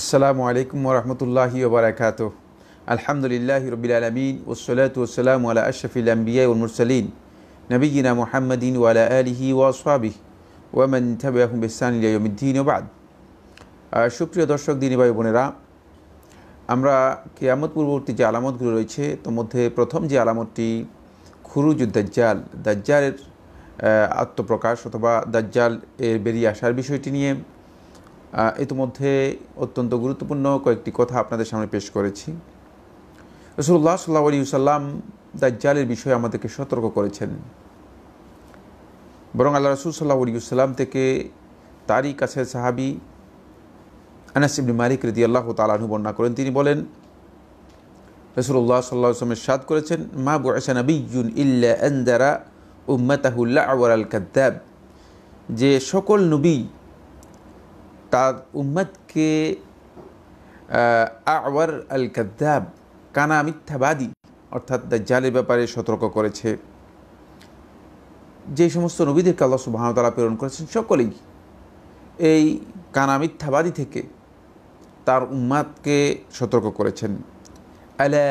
আসসালামু আলাইকুম ওরহমতুল্লাহি ওবরাকাত আলহামদুলিল্লাহ রবিল আলমিন ওসলাত ওসালাম আলা আশফিল আম্বিয়া উলমুরসলিন নবীনা মোহাম্মদিন ওয়ালা আলহি ওয়াসহাবি ওয়ামান থাবিয়াহম ওবাদ সুপ্রিয় দর্শক দিনী ভাই বোনেরা আমরা কেয়ামত পূর্ববর্তী যে আলামতগুলো রয়েছে তোর মধ্যে প্রথম যে আলামতটি খুরুজ দাজ্জাল দাজ্জালের আত্মপ্রকাশ অথবা দাজ্জাল এর বেরিয়ে আসার বিষয়টি নিয়ে ইতিমধ্যে অত্যন্ত গুরুত্বপূর্ণ কয়েকটি কথা আপনাদের সামনে পেশ করেছি রসুল্লাহ সাল্লাহ আলী সাল্লাম দাজ্জালের বিষয়ে আমাদেরকে সতর্ক করেছেন বরং আল্লাহ রসুল সাল্লাহ আলী সাল্লাম থেকে তারই কাছে সাহাবি আনাসিবনি মারিক রেদি আল্লাহ তালু বর্ণনা করেন তিনি বলেন রসুল্লাহ সাল্লাহ আসলামের সাদ করেছেন মা বয়সান আবিউন ইল্লা আন্দারা উম্মাতাহুল্লাহ আওয়ার আল কাদ্দাব যে সকল নবী তার উম্মদকে আওয়ার আল কাদ্দাব কানা মিথ্যাবাদী অর্থাৎ দাজ্জালের ব্যাপারে সতর্ক করেছে যে সমস্ত নবীদেরকে আল্লাহ সুবাহতালা প্রেরণ করেছেন সকলেই এই কানা মিথ্যাবাদী থেকে তার উম্মাদকে সতর্ক করেছেন আলা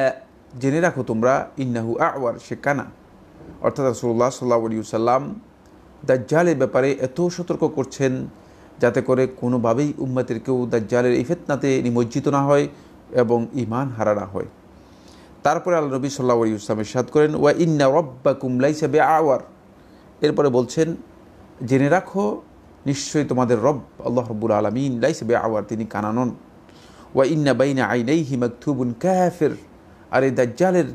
জেনে রাখো তোমরা ইন্নাহু আওয়ার সে কানা অর্থাৎ রসুল্লাহ সাল্লাহ সাল্লাম দাজ্জালের ব্যাপারে এত সতর্ক করছেন যাতে করে কোনোভাবেই উম্মাতের কেউ দাজ্জালের এই ফেতনাতে নিমজ্জিত না হয় এবং ইমান হারা না হয় তারপরে আল্লাহ নবী সাল্লা ইসলাম সাদ করেন ওয়া ইন্না রব্বা কুমলা হিসাবে আওয়ার এরপরে বলছেন জেনে রাখো নিশ্চয়ই তোমাদের রব আল্লাহ রব্বুল আলমিন লাইসবে আওয়ার তিনি কানানন ওয়া ইন্না বাইনা আইনাই হিমাকথুবুন ক্যাফের আর এই দাজ্জালের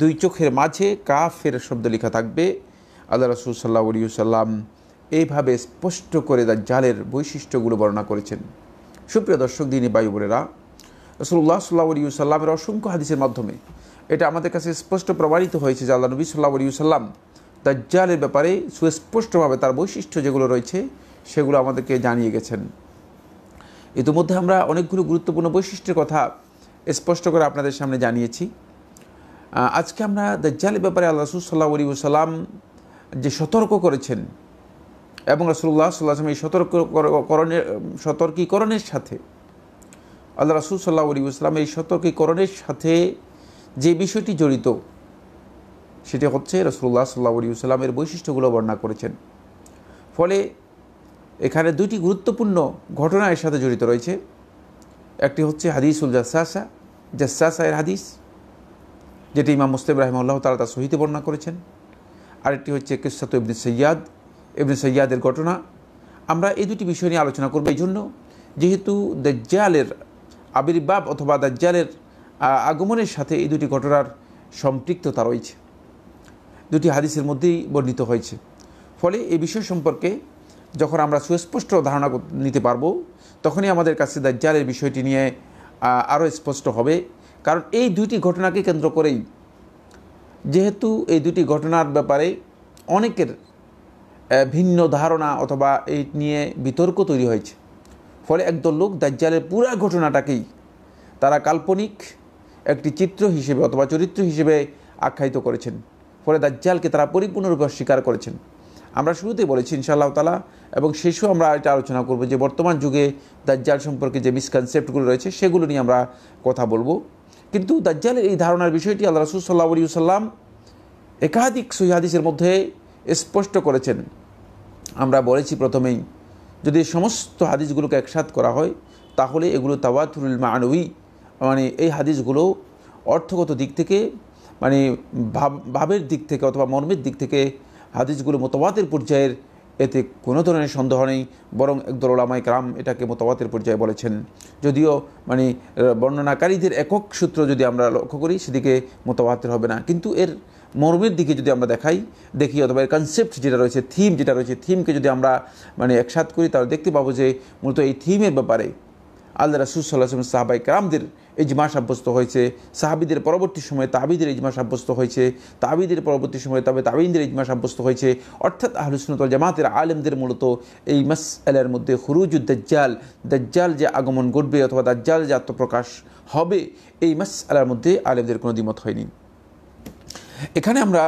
দুই চোখের মাঝে কাফের শব্দ লেখা থাকবে আল্লাহ রসুল সাল্লা উলিয়াল্লাম এইভাবে স্পষ্ট করে জালের বৈশিষ্ট্যগুলো বর্ণনা করেছেন সুপ্রিয় দর্শক দিনী বায়ু বোনেরা রসুল্লাহ সাল্লাহ আলী সাল্লামের অসংখ্য হাদিসের মাধ্যমে এটা আমাদের কাছে স্পষ্ট প্রমাণিত হয়েছে যে আল্লাহ নবী সাল্লাহ আলী সাল্লাম জালের ব্যাপারে সুস্পষ্টভাবে তার বৈশিষ্ট্য যেগুলো রয়েছে সেগুলো আমাদেরকে জানিয়ে গেছেন ইতিমধ্যে আমরা অনেকগুলো গুরুত্বপূর্ণ বৈশিষ্ট্যের কথা স্পষ্ট করে আপনাদের সামনে জানিয়েছি আজকে আমরা দাজ্জালের ব্যাপারে আল্লাহ রসুল সাল্লাহ আলী সাল্লাম যে সতর্ক করেছেন এবং রসুল্লাহ সাল্লাহাম এই সতর্ক সতর্কীকরণের সাথে আল্লাহ রাসুল সাল্লাহ আলী ইসলাম এই সতর্কীকরণের সাথে যে বিষয়টি জড়িত সেটি হচ্ছে রসুল্লাহ সাল্লাহ আলী ইসলামের বৈশিষ্ট্যগুলো বর্ণনা করেছেন ফলে এখানে দুটি গুরুত্বপূর্ণ ঘটনা এর সাথে জড়িত রয়েছে একটি হচ্ছে হাদিসুল জাসাসা জাসাসা এর হাদিস যেটি ইমাম মুস্তিব আল্লাহ তারা তার সহিত বর্ণনা করেছেন আরেকটি হচ্ছে কিসাত ইবনে সৈয়াদ এবনে সৈয়াদের ঘটনা আমরা এই দুটি বিষয় নিয়ে আলোচনা করবো এই জন্য যেহেতু দাজ্জালের আবির্ভাব অথবা দাজ্জালের আগমনের সাথে এই দুটি ঘটনার সম্পৃক্ততা রয়েছে দুটি হাদিসের মধ্যেই বর্ণিত হয়েছে ফলে এই বিষয় সম্পর্কে যখন আমরা সুস্পষ্ট ধারণা নিতে পারবো তখনই আমাদের কাছে দাজ্জালের বিষয়টি নিয়ে আরও স্পষ্ট হবে কারণ এই দুটি ঘটনাকে কেন্দ্র করেই যেহেতু এই দুটি ঘটনার ব্যাপারে অনেকের ভিন্ন ধারণা অথবা এই নিয়ে বিতর্ক তৈরি হয়েছে ফলে একদল লোক দাজ্জালের পুরা ঘটনাটাকেই তারা কাল্পনিক একটি চিত্র হিসেবে অথবা চরিত্র হিসেবে আখ্যায়িত করেছেন ফলে দাজ্জালকে তারা পরিপূর্ণরূপে অস্বীকার করেছেন আমরা শুরুতেই বলেছি ইনশাল্লাহ তালা এবং শেষও আমরা এটা আলোচনা করব যে বর্তমান যুগে দাজ্জাল সম্পর্কে যে মিসকনসেপ্টগুলো রয়েছে সেগুলো নিয়ে আমরা কথা বলবো কিন্তু দাজ্জালের এই ধারণার বিষয়টি আল্লাহ রসুল সাল্লাহ আলী সাল্লাম একাধিক সহিহাদিসের মধ্যে স্পষ্ট করেছেন আমরা বলেছি প্রথমেই যদি সমস্ত হাদিসগুলোকে একসাথ করা হয় তাহলে এগুলো তাওয়াতুল মানবী মানে এই হাদিসগুলো অর্থগত দিক থেকে মানে ভাব ভাবের দিক থেকে অথবা মর্মের দিক থেকে হাদিসগুলো মতবাদের পর্যায়ের এতে কোনো ধরনের সন্দেহ নেই বরং একদল ওলামাই ক্রাম এটাকে মতবাদের পর্যায়ে বলেছেন যদিও মানে বর্ণনাকারীদের একক সূত্র যদি আমরা লক্ষ্য করি সেদিকে মতবাদের হবে না কিন্তু এর মর্মের দিকে যদি আমরা দেখাই দেখি অথবা এর কনসেপ্ট যেটা রয়েছে থিম যেটা রয়েছে থিমকে যদি আমরা মানে একসাথ করি তাহলে দেখতে পাবো যে মূলত এই থিমের ব্যাপারে আল্লাহ রাসুল সাল্লাহ সাহাবাই কারামদের ইজমা সাব্যস্ত হয়েছে সাহাবিদের পরবর্তী সময়ে তাবিদের ইজমা সাব্যস্ত হয়েছে তাবিদের পরবর্তী সময়ে তবে তাবিনদের ইজমা সাব্যস্ত হয়েছে অর্থাৎ আহলুসনতল জামাতের আলেমদের মূলত এই মাস আলার মধ্যে হুরুজুদ দাজ্জাল দাজ্জাল যে আগমন ঘটবে অথবা দাজ্জাল যে আত্মপ্রকাশ হবে এই মাস আলার মধ্যে আলেমদের কোনো দ্বিমত হয়নি এখানে আমরা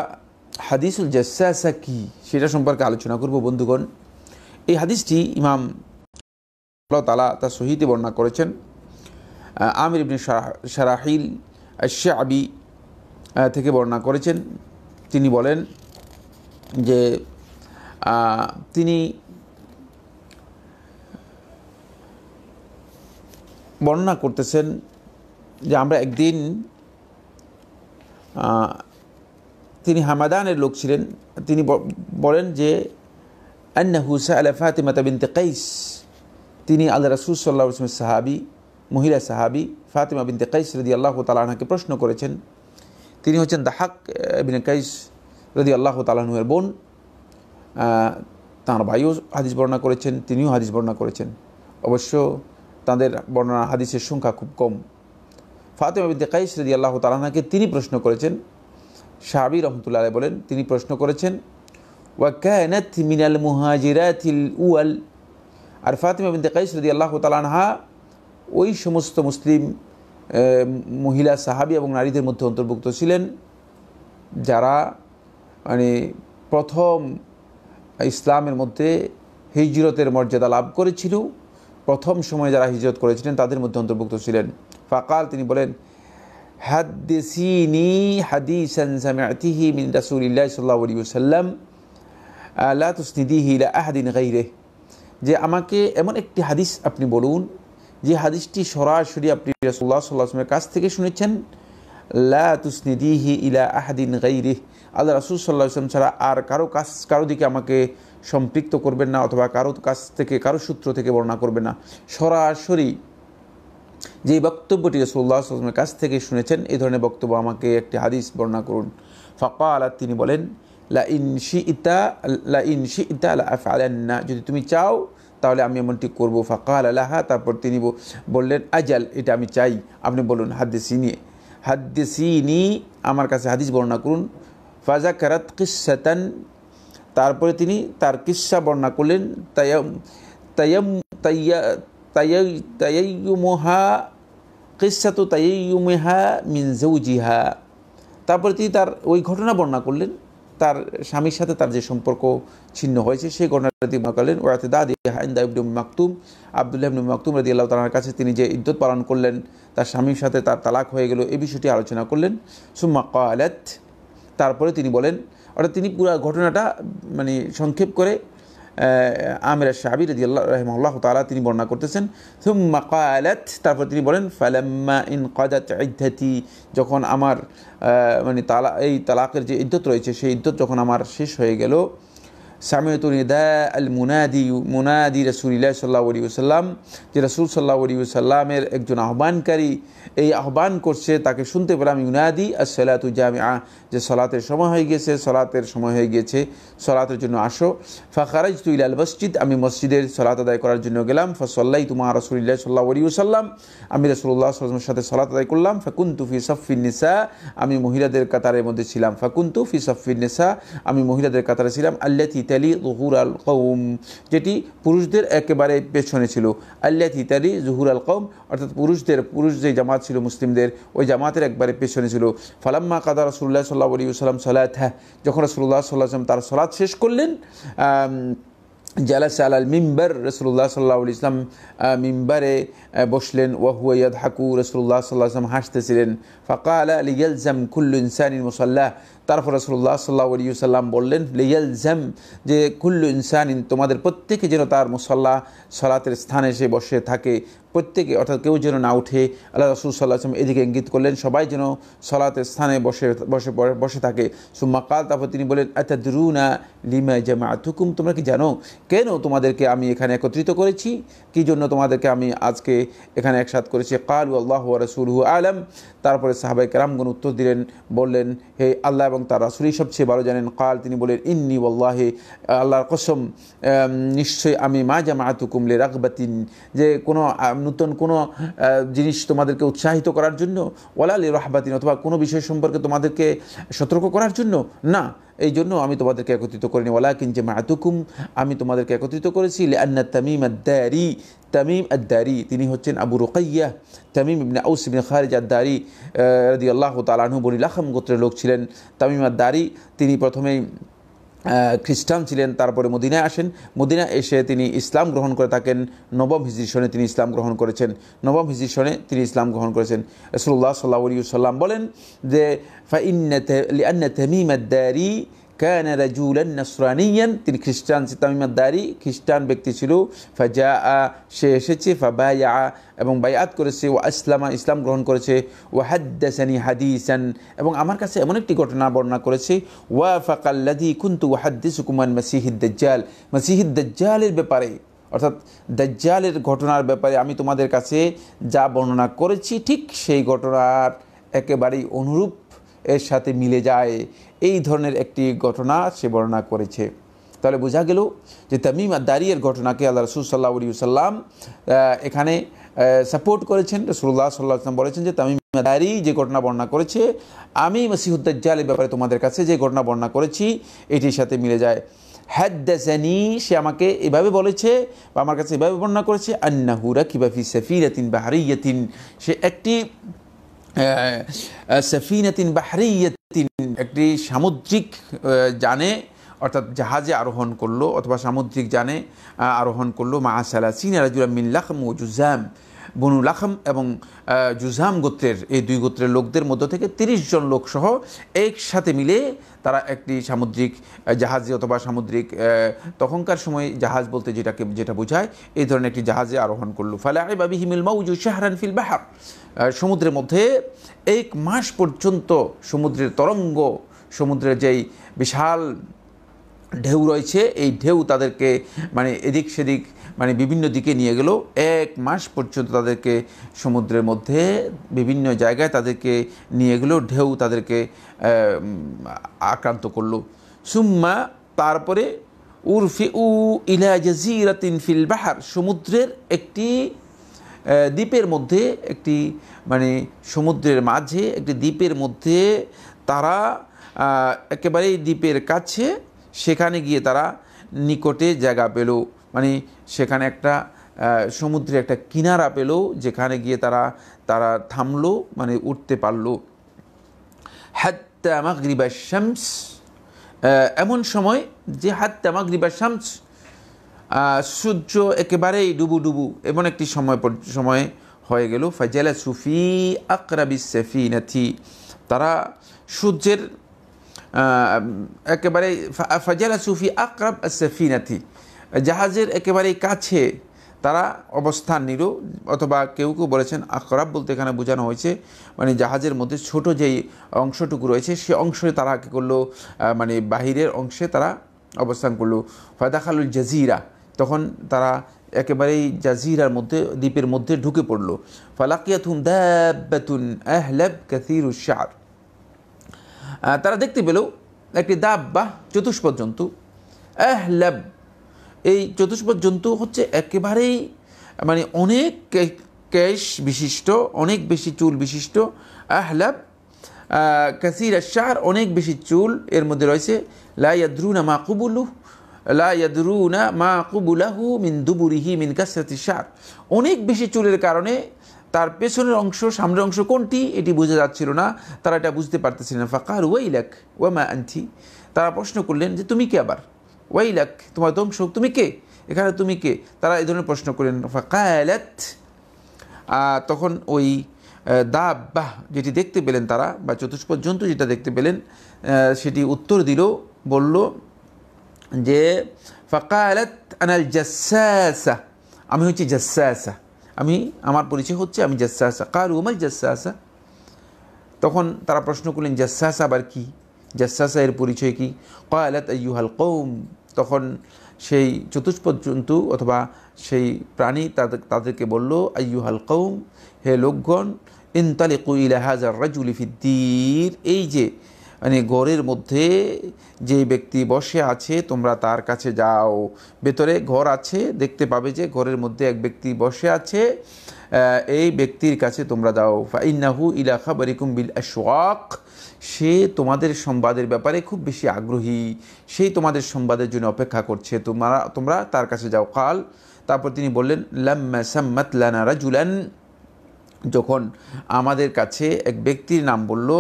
হাদিসুল জাসাসা কি সেটা সম্পর্কে আলোচনা করব বন্ধুগণ এই হাদিসটি ইমাম আল্লাহ তালা তার সহিতে বর্ণনা করেছেন আমির ইবনে সারাহিল আবি থেকে বর্ণনা করেছেন তিনি বলেন যে তিনি বর্ণনা করতেছেন যে আমরা একদিন তিনি হামাদানের লোক ছিলেন তিনি বলেন যে আন্না হুসা আলা ফাতেমাতা বিনতে কাইস তিনি আল্লাহ রাসুল সাল্লাহ ইসলামের সাহাবি মহিলা সাহাবি ফাতেমা বিনতে কাইস রদি আল্লাহ তালাহাকে প্রশ্ন করেছেন তিনি হচ্ছেন দাহাক বিন কাইস রদি আল্লাহ তালাহনুয়ের বোন তাঁর ভাইও হাদিস বর্ণনা করেছেন তিনিও হাদিস বর্ণনা করেছেন অবশ্য তাদের বর্ণনা হাদিসের সংখ্যা খুব কম ফাতেমা বিন কাইস রদি আল্লাহ তালাহাকে তিনি প্রশ্ন করেছেন সাবি রহমতুল্লাহ বলেন তিনি প্রশ্ন করেছেন ওয়াকায়নাত মিনাল মুহাজিরাতিল উয়াল আর ফাতিমা বিনতে কাইস রদি আল্লাহ তালানহা ওই সমস্ত মুসলিম মহিলা সাহাবি এবং নারীদের মধ্যে অন্তর্ভুক্ত ছিলেন যারা মানে প্রথম ইসলামের মধ্যে হিজরতের মর্যাদা লাভ করেছিল প্রথম সময়ে যারা হিজরত করেছিলেন তাদের মধ্যে অন্তর্ভুক্ত ছিলেন ফাকাল তিনি বলেন হাদ্দিসিনি হাদিসান সামিআতিহি মিন রাসূলিল্লাহ সাল্লাল্লাহু আলাইহি ওয়াসাল্লাম লা তুসনিদিহি ইলা আহাদিন গায়রিহি যে আমাকে এমন একটি হাদিস আপনি বলুন যে হাদিসটি সরাসরি আপনি রাসূলুল্লাহ সাল্লাল্লাহু আলাইহি কাছ থেকে শুনেছেন লা তুসনিদিহি ইলা আহাদিন গাইরিহ আল্লাহ রাসুল সাল্লাহ ইসলাম ছাড়া আর কারো কাছ কারো দিকে আমাকে সম্পৃক্ত করবেন না অথবা কারো কাছ থেকে কারো সূত্র থেকে বর্ণনা করবেন না সরাসরি যে বক্তব্যটি রসুল্লাহ আসলামের কাছ থেকে শুনেছেন এই ধরনের বক্তব্য আমাকে একটি হাদিস বর্ণনা করুন ফাঁকা আলা তিনি বলেন লা ইনশি ইতা লা ইনশি ইতা আলা যদি তুমি চাও তাহলে আমি এমনটি করবো ফাঁকা আলাহা তারপর তিনি বললেন আজাল এটা আমি চাই আপনি বলুন হাদ্দেসিনি হাদ্দেসিনি আমার কাছে হাদিস বর্ণনা করুন ফাজা কারাত কিসান তারপরে তিনি তার কিসা বর্ণনা করলেন তায়াম তায়াম তাইয়া তাইয়ুমহা কিসাতু তাইয়ুমেহা মিনজৌজিহা তারপরে তিনি তার ওই ঘটনা বর্ণনা করলেন তার স্বামীর সাথে তার যে সম্পর্ক ছিন্ন হয়েছে সেই ঘটনাটা তিনি করলেন ওয়াতে দাদি হাইন্দা ইবনু মাকতুম আবদুল্লাহ ইবনু মাকতুম রাদি আল্লাহ তালার কাছে তিনি যে ইদ্যত পালন করলেন তার স্বামীর সাথে তার তালাক হয়ে গেল এই বিষয়টি আলোচনা করলেন সুম্মা কায়ালাত তারপরে তিনি বলেন অর্থাৎ তিনি পুরো ঘটনাটা মানে সংক্ষেপ করে আমির সাবির রদি আল্লাহ রহমাল্লাহ তালা তিনি বর্ণনা করতেছেন সুম্মা কালাত তারপর তিনি বলেন ফালাম্মা ইন কাদাত যখন আমার মানে তালা এই তালাকের যে ইদ্যত রয়েছে সেই ইদ্যত যখন আমার শেষ হয়ে গেল সামিয়তুল নিদা আল মুনাদি মুনাদি রসুলিল্লাহ সাল্লাহ আলী সাল্লাম যে রসুল সাল্লা সাল্লামের একজন আহ্বানকারী এই আহ্বান করছে তাকে শুনতে পেলাম ইউনাদি আর সলাতু জামি যে সলাতের সময় হয়ে গেছে সলাতের সময় হয়ে গেছে সলাতের জন্য আসো ফাখারাজ তুইল ইলাল মসজিদ আমি মসজিদের সলাত আদায় করার জন্য গেলাম ফসল্লাই তুমা রসুলিল্লাহ সাল্লাহ আলী সাল্লাম আমি রসুল্লাহ সাল্লামের সাথে সলাত আদায় করলাম ফাকুন্তু ফি সফিন নিসা আমি মহিলাদের কাতারের মধ্যে ছিলাম ফাকুন্তু ফি সফিন নিসা আমি মহিলাদের কাতারে ছিলাম আল্লাতি তিতালি জহুর আল কৌম যেটি পুরুষদের একেবারে পেছনে ছিল আল্লাহ তিতালি জহুর আল কৌম অর্থাৎ পুরুষদের পুরুষ যে জামাত ছিল মুসলিমদের ওই জামাতের একবারে পেছনে ছিল ফালাম্মা কাদা রসুল্লাহ সাল্লাহ আলী সাল্লাম সাল্লাহ যখন রসুল্লাহ সাল্লাহ সাল্লাম তার সলাৎ শেষ করলেন জালাস আলাল মিম্বার রসুল্লাহ সাল্লাহ ইসলাম মিম্বারে বসলেন ওয়াহুয়াদ হাকু রসুল্লাহ সাল্লাহ আসলাম হাসতেছিলেন ফাকা আলা আলিয়াল জাম কুল্লু ইনসানিন মুসাল্লাহ তারপর রসুল্লাহ সাল্লা আলী সাল্লাম বললেন লিয়াল জ্যাম যে কুল্লু ইনসানিন তোমাদের প্রত্যেকে যেন তার মুসল্লা সলাতের স্থানে সে বসে থাকে প্রত্যেকে অর্থাৎ কেউ যেন না উঠে আল্লাহ রসুল সাল্লাহ আসলাম এদিকে ইঙ্গিত করলেন সবাই যেন সলাতের স্থানে বসে বসে বসে থাকে সুম্মা কাল তারপর তিনি বলেন আচ্ছা দুরুনা লিমা জামা থুকুম তোমরা কি জানো কেন তোমাদেরকে আমি এখানে একত্রিত করেছি কি জন্য তোমাদেরকে আমি আজকে এখানে একসাথ করেছি কালু আল্লাহ রসুল হু আলম তারপরে সাহাবাই কেরামগুন উত্তর দিলেন বললেন হে আল্লাহ এবং তার রাসুলই সবচেয়ে ভালো জানেন কাল তিনি বলেন ইন্নি আল্লাহে আল্লাহর কসম নিশ্চয়ই আমি মা জামা লে রাখবাতিন যে কোনো নূতন কোনো জিনিস তোমাদেরকে উৎসাহিত করার জন্য ওলালি রহবাতিন অথবা কোনো বিষয় সম্পর্কে তোমাদেরকে সতর্ক করার জন্য না এই জন্য আমি তোমাদেরকে একত্রিত করিনি ওলা কিনজে মাতুকুম আমি তোমাদেরকে একত্রিত করেছি আন্না তামিম আদ্দারি তামিম আদ্দারি তিনি হচ্ছেন আবু রোকাইয়া তামিম ইবনে আউস ইবনে খারিজ আদারি রদি আল্লাহ তালাহু বলি লাখাম গোত্রের লোক ছিলেন তামিম আদ্দারি তিনি প্রথমেই খ্রিস্টান ছিলেন তারপরে মদিনায় আসেন মদিনা এসে তিনি ইসলাম গ্রহণ করে থাকেন নবম হিজির তিনি ইসলাম গ্রহণ করেছেন নবম হিজির তিনি ইসলাম গ্রহণ করেছেন রসুল্লাহ সাল্লা সাল্লাম বলেন যে ফাইন্না তেমিমাদ্দারি তিনি খ্রিস্টান ছিল দারি খ্রিস্টান ব্যক্তি ছিল ফাজা আ সে এসেছে ফাবায়া এবং বায়াত করেছে ও আসলামা ইসলাম গ্রহণ করেছে ও হাদ্দাসানি হাদিসান এবং আমার কাছে এমন একটি ঘটনা বর্ণনা করেছে ওয়া ফাকাল্লাদি কুন্তু মাসিহিদ কুমান মাসিহিদ্দাল মাসিহিদ্দালের ব্যাপারে অর্থাৎ দাজ্জালের ঘটনার ব্যাপারে আমি তোমাদের কাছে যা বর্ণনা করেছি ঠিক সেই ঘটনার একেবারেই অনুরূপ এর সাথে মিলে যায় এই ধরনের একটি ঘটনা সে বর্ণনা করেছে তাহলে বোঝা গেল যে তামিম আদারিয়ের ঘটনাকে আল্লাহ রসুল সাল্লাহ সাল্লাম এখানে সাপোর্ট করেছেন রসুল্লাহ সাল্লাহ আসলাম বলেছেন যে তামিম আদারি যে ঘটনা বর্ণনা করেছে আমি এর ব্যাপারে তোমাদের কাছে যে ঘটনা বর্ণনা করেছি এটির সাথে মিলে যায় হ্যাদ্দাসানি সে আমাকে এভাবে বলেছে বা আমার কাছে এভাবে বর্ণনা করেছে আন্না হুরা কিবাফি বাহারি ইয়াতিন সে একটি সাফিনাতিন বাহরিয়াতিন একটি সামুদ্রিক জানে অর্থাৎ জাহাজে আরোহণ করলো অথবা সামুদ্রিক জানে আরোহণ করলো মা সালাসিন রাজুল মিল্লাহ মজুজাম বনু লাখাম এবং জুজাম গোত্রের এই দুই গোত্রের লোকদের মধ্য থেকে ৩০ জন লোকসহ একসাথে মিলে তারা একটি সামুদ্রিক জাহাজে অথবা সামুদ্রিক তখনকার সময় জাহাজ বলতে যেটাকে যেটা বোঝায় এই ধরনের একটি জাহাজে আরোহণ করলো ফালে আই বাবি হিমিল মাউজু শাহরান ফিল বাহার সমুদ্রের মধ্যে এক মাস পর্যন্ত সমুদ্রের তরঙ্গ সমুদ্রের যেই বিশাল ঢেউ রয়েছে এই ঢেউ তাদেরকে মানে এদিক সেদিক মানে বিভিন্ন দিকে নিয়ে গেল এক মাস পর্যন্ত তাদেরকে সমুদ্রের মধ্যে বিভিন্ন জায়গায় তাদেরকে নিয়ে গেল ঢেউ তাদেরকে আক্রান্ত করলো সুম্মা তারপরে উরফি উ ইলা জাজিরাতিন ফিল বাহার সমুদ্রের একটি দ্বীপের মধ্যে একটি মানে সমুদ্রের মাঝে একটি দ্বীপের মধ্যে তারা একেবারেই দ্বীপের কাছে সেখানে গিয়ে তারা নিকটে জায়গা পেল মানে সেখানে একটা সমুদ্রে একটা কিনারা পেলো যেখানে গিয়ে তারা তারা থামলো মানে উঠতে পারলো হাত্তা শ্যামস এমন সময় যে হাত্তা শ্যামস সূর্য একেবারেই ডুবু ডুবু এমন একটি সময় সময়ে হয়ে গেল ফাইজালা সুফি আকরাবি সেফি নাথি তারা সূর্যের একেবারে ফাজালা সুফি আকরাব সেফি নাথি জাহাজের একেবারে কাছে তারা অবস্থান নিল অথবা কেউ কেউ বলেছেন আকরাব বলতে এখানে বোঝানো হয়েছে মানে জাহাজের মধ্যে ছোট যেই অংশটুকু রয়েছে সে অংশে তারা কী করলো মানে বাহিরের অংশে তারা অবস্থান করলো ফায়দাখালুল জাজিরা তখন তারা একেবারেই জাজিরার মধ্যে দ্বীপের মধ্যে ঢুকে পড়লো ফালাকিয়াতুন দাব্বাতুন আহলাব কাসিরু শার তারা দেখতে পেল একটি বা চতুষ্পদ জন্তু ল্যাব এই চতুষ্পদ জন্তু হচ্ছে একেবারেই মানে অনেক ক্যাশ বিশিষ্ট অনেক বেশি চুল বিশিষ্ট আহলাব কাসির আশার অনেক বেশি চুল এর মধ্যে রয়েছে লাইয়াদ্রুনা মা কুবুলু লাইয়াদ্রুনা মা কুবুলাহু মিন দুবুরিহি মিন কাসরাতি সার অনেক বেশি চুলের কারণে তার পেছনের অংশ সামনের অংশ কোনটি এটি বোঝা যাচ্ছিল না তারা এটা বুঝতে পারতেছিল না লেখ ওয়াইলাক মা আনথি তারা প্রশ্ন করলেন যে তুমি কে আবার ওয়াইলাক তোমার ধ্বংস হোক তুমি কে এখানে তুমি কে তারা এই ধরনের প্রশ্ন করলেন ফাকায়ালাত তখন ওই দা বাহ যেটি দেখতে পেলেন তারা বা চতুষ্পদ জন্তু যেটা দেখতে পেলেন সেটি উত্তর দিল বলল যে ফাকায়ালাত আনাল জাসাসা আমি হচ্ছি জাসাসা আমি আমার পরিচয় হচ্ছে আমি জাসাসা কার উমাল জাসাসা তখন তারা প্রশ্ন করলেন জাসাসা আবার কী জাসাসা এর পরিচয় কী কয়ালাত ইউহাল কৌম তখন সেই চতুষ্পদ জন্তু অথবা সেই প্রাণী তাদের তাদেরকে বলল আইয়ুহাল কৌম হে লোকগণ ইনতালিকু ইলাহাজার রাজুলিফিদ্দির এই যে মানে ঘরের মধ্যে যে ব্যক্তি বসে আছে তোমরা তার কাছে যাও ভেতরে ঘর আছে দেখতে পাবে যে ঘরের মধ্যে এক ব্যক্তি বসে আছে এই ব্যক্তির কাছে তোমরা দাও ফাইনাহু ইলা বারিকুম বিল আশওয়াক সে তোমাদের সংবাদের ব্যাপারে খুব বেশি আগ্রহী সেই তোমাদের সংবাদের জন্য অপেক্ষা করছে তোমরা তোমরা তার কাছে যাও কাল তারপর তিনি বললেন লাম্মা সাম্মাত লানা রাজুলান যখন আমাদের কাছে এক ব্যক্তির নাম বলল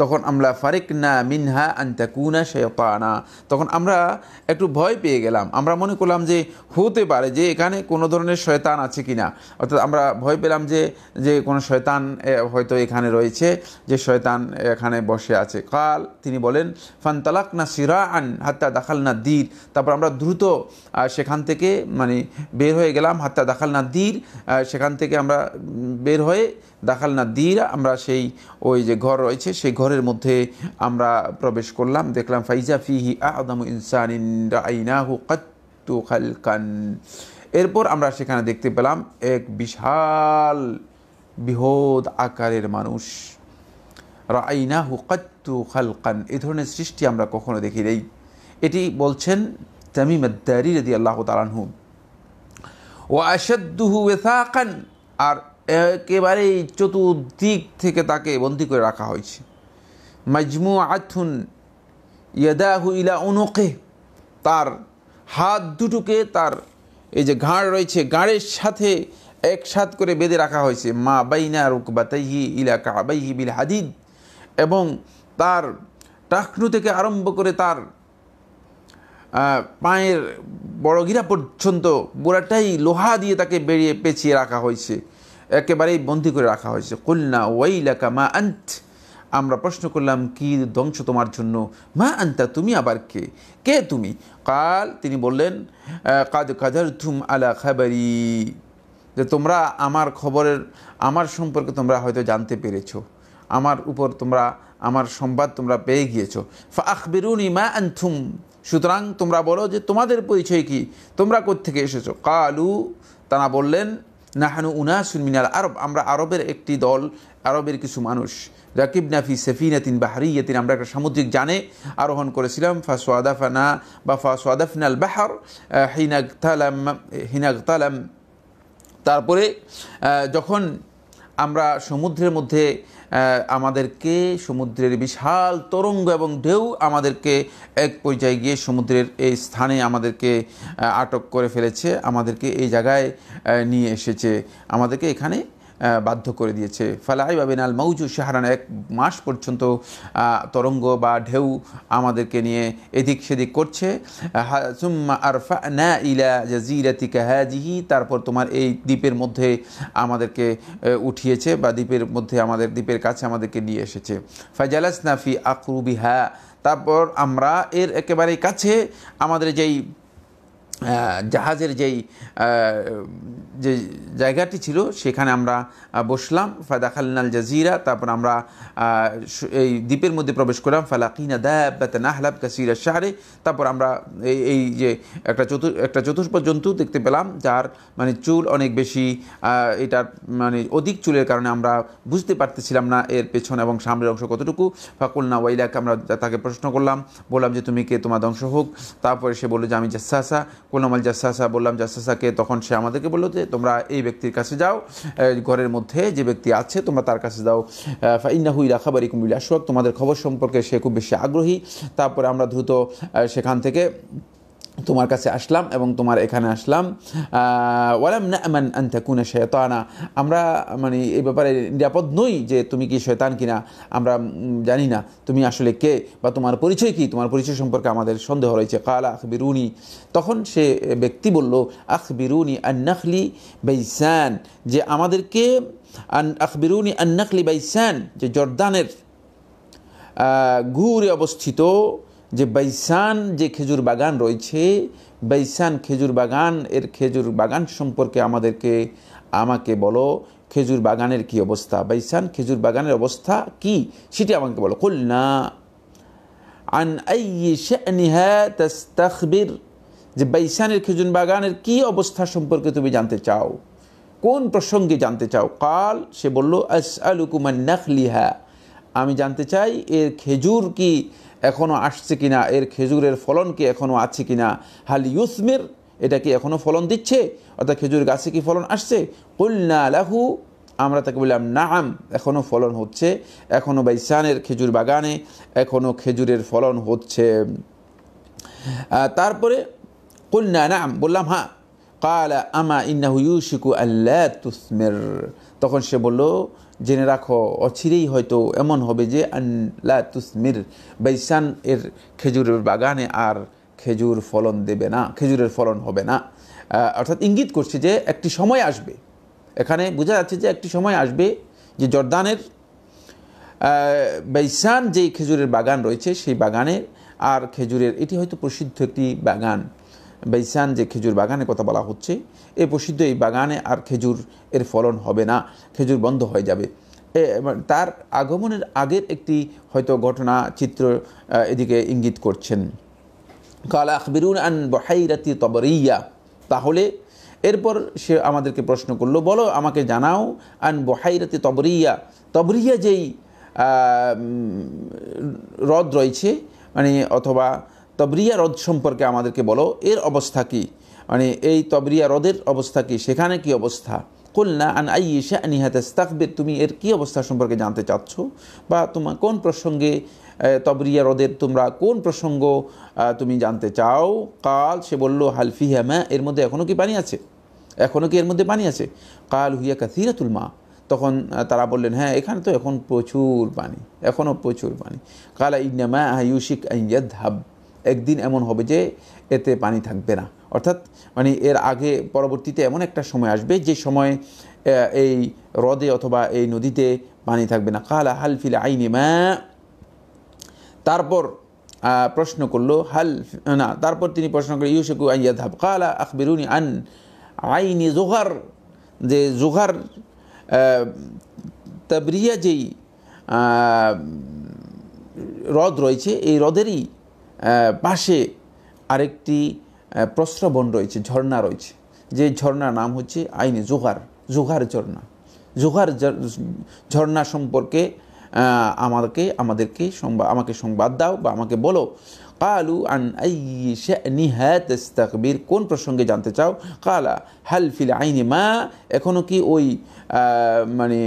তখন আমরা ফারেক না মিনহা আন্তাকুনা শেপানা তখন আমরা একটু ভয় পেয়ে গেলাম আমরা মনে করলাম যে হতে পারে যে এখানে কোনো ধরনের শয়তান আছে কি না অর্থাৎ আমরা ভয় পেলাম যে যে কোনো শয়তান হয়তো এখানে রয়েছে যে শয়তান এখানে বসে আছে কাল তিনি বলেন ফান্তালাক না সিরা আন হাত্তা দাখাল না দীর তারপর আমরা দ্রুত সেখান থেকে মানে বের হয়ে গেলাম হাত্তা দাখাল না দীর সেখান থেকে আমরা বের হয়ে হয়ে দাখাল না দিরা আমরা সেই ওই যে ঘর রয়েছে সেই ঘরের মধ্যে আমরা প্রবেশ করলাম দেখলাম ফাইজা ফিহি আদম ইনসান এরপর আমরা সেখানে দেখতে পেলাম এক বিশাল বৃহৎ আকারের মানুষ রাইনাহু হুকাত্তু খালকান এ ধরনের সৃষ্টি আমরা কখনো দেখি নেই এটি বলছেন তামিম দারি রদি আল্লাহ তালানহু ও আশাদুহু ওয়েথাকান আর একেবারেই চতুর্দিক থেকে তাকে বন্দি করে রাখা হয়েছে মাজমু আথুন ইয়াদাহু ইলা অনুকে তার হাত দুটোকে তার এই যে ঘাড় রয়েছে ঘাড়ের সাথে একসাথ করে বেঁধে রাখা হয়েছে মা বাইনা রুকবাতাইহি ইলা কাবাইহি বিল হাদিদ এবং তার টাকনু থেকে আরম্ভ করে তার পায়ের বড় ঘিরা পর্যন্ত বুড়াটাই লোহা দিয়ে তাকে বেরিয়ে পেঁচিয়ে রাখা হয়েছে একেবারেই বন্দি করে রাখা হয়েছে কুলনা ওয়াইলাকা মা আন্ত আমরা প্রশ্ন করলাম কি ধ্বংস তোমার জন্য মা আন্তা তুমি আবার কে কে তুমি কাল তিনি বললেন কাদ কাদার ধুম আলা খাবারি যে তোমরা আমার খবরের আমার সম্পর্কে তোমরা হয়তো জানতে পেরেছো আমার উপর তোমরা আমার সংবাদ তোমরা পেয়ে গিয়েছো আখবিরুনি মা আন্থুম সুতরাং তোমরা বলো যে তোমাদের পরিচয় কি তোমরা কোত্থেকে এসেছো কালু তারা বললেন নাহানু উনাসুন মিনাল আরব আমরা আরবের একটি দল আরবের কিছু মানুষ রাকিব নাফি সেফিনাতিন বাহারিয়াতিন আমরা একটা সামুদ্রিক জানে আরোহণ করেছিলাম ফা সোয়াদাফানা বা ফা সোয়াদাফিনাল বাহার হিনাগ তালাম হিনাগ তালাম তারপরে যখন আমরা সমুদ্রের মধ্যে আমাদেরকে সমুদ্রের বিশাল তরঙ্গ এবং ঢেউ আমাদেরকে এক পর্যায়ে গিয়ে সমুদ্রের এই স্থানে আমাদেরকে আটক করে ফেলেছে আমাদেরকে এই জায়গায় নিয়ে এসেছে আমাদেরকে এখানে বাধ্য করে দিয়েছে ফালাই বা বেনাল মৌজু শাহরান এক মাস পর্যন্ত তরঙ্গ বা ঢেউ আমাদেরকে নিয়ে এদিক সেদিক করছে তারপর তোমার এই দ্বীপের মধ্যে আমাদেরকে উঠিয়েছে বা দ্বীপের মধ্যে আমাদের দ্বীপের কাছে আমাদেরকে নিয়ে এসেছে ফাজালাস নাফি হ্যাঁ তারপর আমরা এর একেবারে কাছে আমাদের যেই জাহাজের যেই যে জায়গাটি ছিল সেখানে আমরা বসলাম ফাদাখালনাল জাজিরা তারপর আমরা এই দ্বীপের মধ্যে প্রবেশ করলাম ফালাকিনা দায়াবাত নাহলাব কাসিরা শাহরে তারপর আমরা এই যে একটা চতুর একটা চতুষ্প জন্তু দেখতে পেলাম যার মানে চুল অনেক বেশি এটার মানে অধিক চুলের কারণে আমরা বুঝতে পারতেছিলাম না এর পেছন এবং সামনের অংশ কতটুকু ফাকুলনা ওয়াইলাকে আমরা তাকে প্রশ্ন করলাম বললাম যে তুমি কে তোমার ধ্বংস হোক তারপরে সে বললো যে আমি জাসাসা বললাম আল জাসাসা বললাম জাসাসাকে তখন সে আমাদেরকে বললো যে তোমরা এই ব্যক্তির কাছে যাও ঘরের মধ্যে যে ব্যক্তি আছে তোমরা তার কাছে যাও ফাইনাহু হুইলা খাবারি কুমিল্লা তোমাদের খবর সম্পর্কে সে খুব বেশি আগ্রহী তারপরে আমরা দ্রুত সেখান থেকে তোমার কাছে আসলাম এবং তোমার এখানে আসলাম ওয়ালাম না আমান আন্তাকুনা শেতানা আমরা মানে এই ব্যাপারে নিরাপদ নই যে তুমি কি শয়তান কিনা আমরা জানি না তুমি আসলে কে বা তোমার পরিচয় কি তোমার পরিচয় সম্পর্কে আমাদের সন্দেহ রয়েছে কাল আখ বিরুনি তখন সে ব্যক্তি বলল আখ বিরুনি আন্নাখলি বাইসান যে আমাদেরকে আখ বিরুনি আন্নাখলি বাইসান যে জর্দানের ঘুরে অবস্থিত যে বৈসান যে খেজুর বাগান রয়েছে বৈসান খেজুর বাগান এর খেজুর বাগান সম্পর্কে আমাদেরকে আমাকে বলো খেজুর বাগানের কি অবস্থা বৈসান খেজুর বাগানের অবস্থা কি সেটি আমাকে বলো কুল না আন যে বৈশানের খেজুর বাগানের কি অবস্থা সম্পর্কে তুমি জানতে চাও কোন প্রসঙ্গে জানতে চাও কাল সে বলল আস আলুকুমান নাখলিহা আমি জানতে চাই এর খেজুর কি এখনও আসছে কি না এর খেজুরের ফলন কি এখনও আছে কি না হাল ইউসমের এটা কি এখনও ফলন দিচ্ছে অর্থাৎ খেজুর গাছে কি ফলন আসছে কুলনা লাহু আমরা তাকে বললাম নাম এখনও ফলন হচ্ছে এখনও বাইসানের খেজুর বাগানে এখনও খেজুরের ফলন হচ্ছে তারপরে না নাম বললাম হ্যাঁ কালা আমা ইন্নাহু ইউশিকু আল্লা তুসমের তখন সে বলল জেনে রাখো অচিরেই হয়তো এমন হবে যে তুসমির বৈশান এর খেজুরের বাগানে আর খেজুর ফলন দেবে না খেজুরের ফলন হবে না অর্থাৎ ইঙ্গিত করছে যে একটি সময় আসবে এখানে বোঝা যাচ্ছে যে একটি সময় আসবে যে জর্দানের বৈশান যেই খেজুরের বাগান রয়েছে সেই বাগানের আর খেজুরের এটি হয়তো প্রসিদ্ধ একটি বাগান বৈসান যে খেজুর বাগানের কথা বলা হচ্ছে এই প্রসিদ্ধ এই বাগানে আর খেজুর এর ফলন হবে না খেজুর বন্ধ হয়ে যাবে তার আগমনের আগের একটি হয়তো ঘটনা চিত্র এদিকে ইঙ্গিত করছেন কালা আখবিরুন আন বহাইরাতি তবরিয়া তাহলে এরপর সে আমাদেরকে প্রশ্ন করলো বলো আমাকে জানাও আন বহাইরাতি তবরইয়া তবরইয়া যেই হ্রদ রয়েছে মানে অথবা তবরিয়া হ্রদ সম্পর্কে আমাদেরকে বলো এর অবস্থা কি মানে এই তবরিয়া হ্রদের অবস্থা কী সেখানে কি অবস্থা না আন আই ইসা আনিহাতে স্তাকবে তুমি এর কি অবস্থা সম্পর্কে জানতে চাচ্ছ বা তোমার কোন প্রসঙ্গে তবরিয়া হ্রদের তোমরা কোন প্রসঙ্গ তুমি জানতে চাও কাল সে বলল হালফি ম্যা এর মধ্যে এখনও কি পানি আছে এখনও কি এর মধ্যে পানি আছে কাল হুইয়া কাসিরাতুল মা তখন তারা বললেন হ্যাঁ এখানে তো এখন প্রচুর পানি এখনও প্রচুর পানি কালা ইন্নামা ইউসিক আইয়াদ হাব একদিন এমন হবে যে এতে পানি থাকবে না অর্থাৎ মানে এর আগে পরবর্তীতে এমন একটা সময় আসবে যে সময় এই হ্রদে অথবা এই নদীতে পানি থাকবে না কালা হাল ফিল আইনি মা তারপর প্রশ্ন করলো হাল না তারপর তিনি প্রশ্ন করে ইউসেকু আইয়া ধাপ কালা আখবিরুনি আন আইনি জোহার যে জোহার তাবরিয়া যেই হ্রদ রয়েছে এই হ্রদেরই পাশে আরেকটি প্রস্রবণ রয়েছে ঝর্ণা রয়েছে যে ঝর্ণার নাম হচ্ছে আইনি জোগার জোগার ঝর্ণা জোগার ঝর্ণা সম্পর্কে আমাকে আমাদেরকে সংবাদ আমাকে সংবাদ দাও বা আমাকে বলো কালু আন নিহাতবির কোন প্রসঙ্গে জানতে চাও কালা হাল ফিল আইনি মা এখনও কি ওই মানে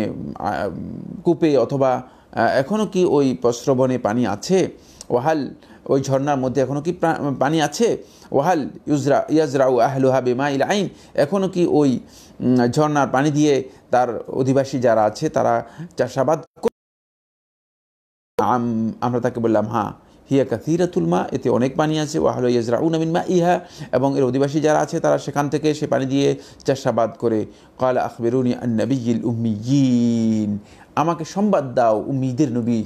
কূপে অথবা এখনও কি ওই প্রশ্রবণে পানি আছে ও হাল ওই ঝর্নার মধ্যে এখনও কি পানি আছে ওয়াহাল ইউজরা ইয়াজরাউ আহলুহা বেমা ইল আইন এখনও কি ওই ঝর্নার পানি দিয়ে তার অধিবাসী যারা আছে তারা চাষাবাদ আমরা তাকে বললাম হ্যাঁ হিয়া কাথিরাতুল মা এতে অনেক পানি আছে ইয়াজরা ইয়াজরাউ নামিন মা ইহা এবং এর অধিবাসী যারা আছে তারা সেখান থেকে সে পানি দিয়ে চাষাবাদ করে কাল আখবেরুনি আন্নবীল উম্মিয়ীন আমাকে সংবাদ দাও উম্মিদের নবী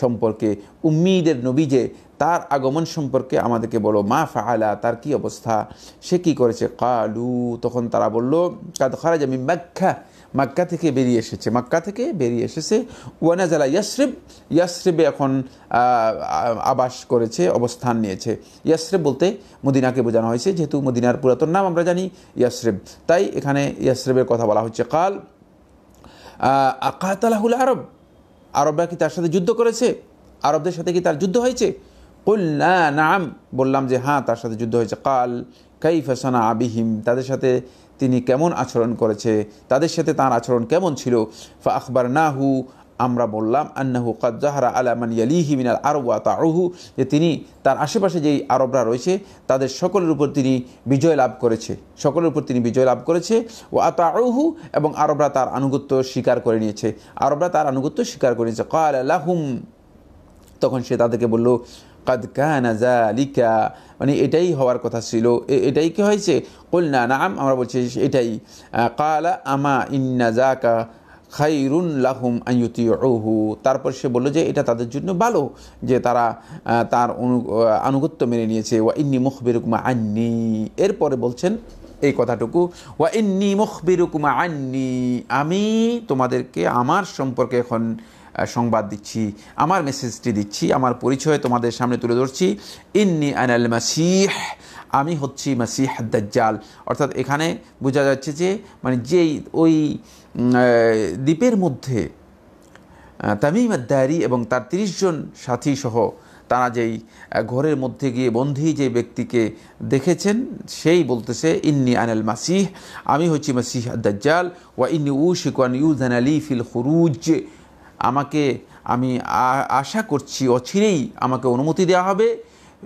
সম্পর্কে উম্মিদের নবী যে তার আগমন সম্পর্কে আমাদেরকে বলো মা ফাহালা তার কি অবস্থা সে কি করেছে কালু তখন তারা বলল কাদ খারাজ আমি মাক্ষা মাক্কা থেকে বেরিয়ে এসেছে মাক্কা থেকে বেরিয়ে এসেছে জালা ইয়াসরিব ইয়াসরিবে এখন আবাস করেছে অবস্থান নিয়েছে ইয়াসরিব বলতে মদিনাকে বোঝানো হয়েছে যেহেতু মদিনার পুরাতন নাম আমরা জানি ইয়াসরিব তাই এখানে ইয়াসরিবের কথা বলা হচ্ছে কাল আকাতালাহুল আরব আরবরা কি তার সাথে যুদ্ধ করেছে আরবদের সাথে কি তার যুদ্ধ হয়েছে না নাম বললাম যে হ্যাঁ তার সাথে যুদ্ধ হয়েছে কাল কাই কাইফাসানা আবিহিম তাদের সাথে তিনি কেমন আচরণ করেছে তাদের সাথে তার আচরণ কেমন ছিল ফা আখবর নাহু আমরা বললাম আন্নাহু আলা আলামান ইয়ালিহি মিনাল আরব ওয়া তাহু যে তিনি তার আশেপাশে যেই আরবরা রয়েছে তাদের সকলের উপর তিনি বিজয় লাভ করেছে সকলের উপর তিনি বিজয় লাভ করেছে ও আতাহু এবং আরবরা তার আনুগত্য স্বীকার করে নিয়েছে আরবরা তার আনুগত্য স্বীকার করে নিয়েছে কাল আলাহুম তখন সে তাদেরকে বলল কাদ কানাজা লিকা মানে এটাই হওয়ার কথা ছিল এটাই কি হয়েছে কল না নাম আমরা বলছি এটাই কালা আমা ইন্নাজাকা খাইরুন লাহুম আয়ুতি ওহু তারপর সে বলল যে এটা তাদের জন্য ভালো যে তারা তার আনুগত্য মেনে নিয়েছে ওয়া ইন্নি মুখবিরুকুমা আন্নি এরপরে বলছেন এই কথাটুকু ওয়া ইন্নি মুখবিরুকুমা আন্নি আমি তোমাদেরকে আমার সম্পর্কে এখন সংবাদ দিচ্ছি আমার মেসেজটি দিচ্ছি আমার পরিচয় তোমাদের সামনে তুলে ধরছি ইন্নি আনাল মাসিহ আমি হচ্ছি মাসিহ দাজ্জাল অর্থাৎ এখানে বোঝা যাচ্ছে যে মানে যেই ওই দ্বীপের মধ্যে তামিম আদারি এবং তার তিরিশ জন সাথী সহ তারা যেই ঘরের মধ্যে গিয়ে বন্ধি যে ব্যক্তিকে দেখেছেন সেই বলতেছে ইন্নি আনাল মাসিহ আমি হচ্ছি মাসিহ আদাল ওয়া ইন্নি উ শিকান ইউজান আলী ফিল খুরুজ আমাকে আমি আশা করছি অচিরেই আমাকে অনুমতি দেওয়া হবে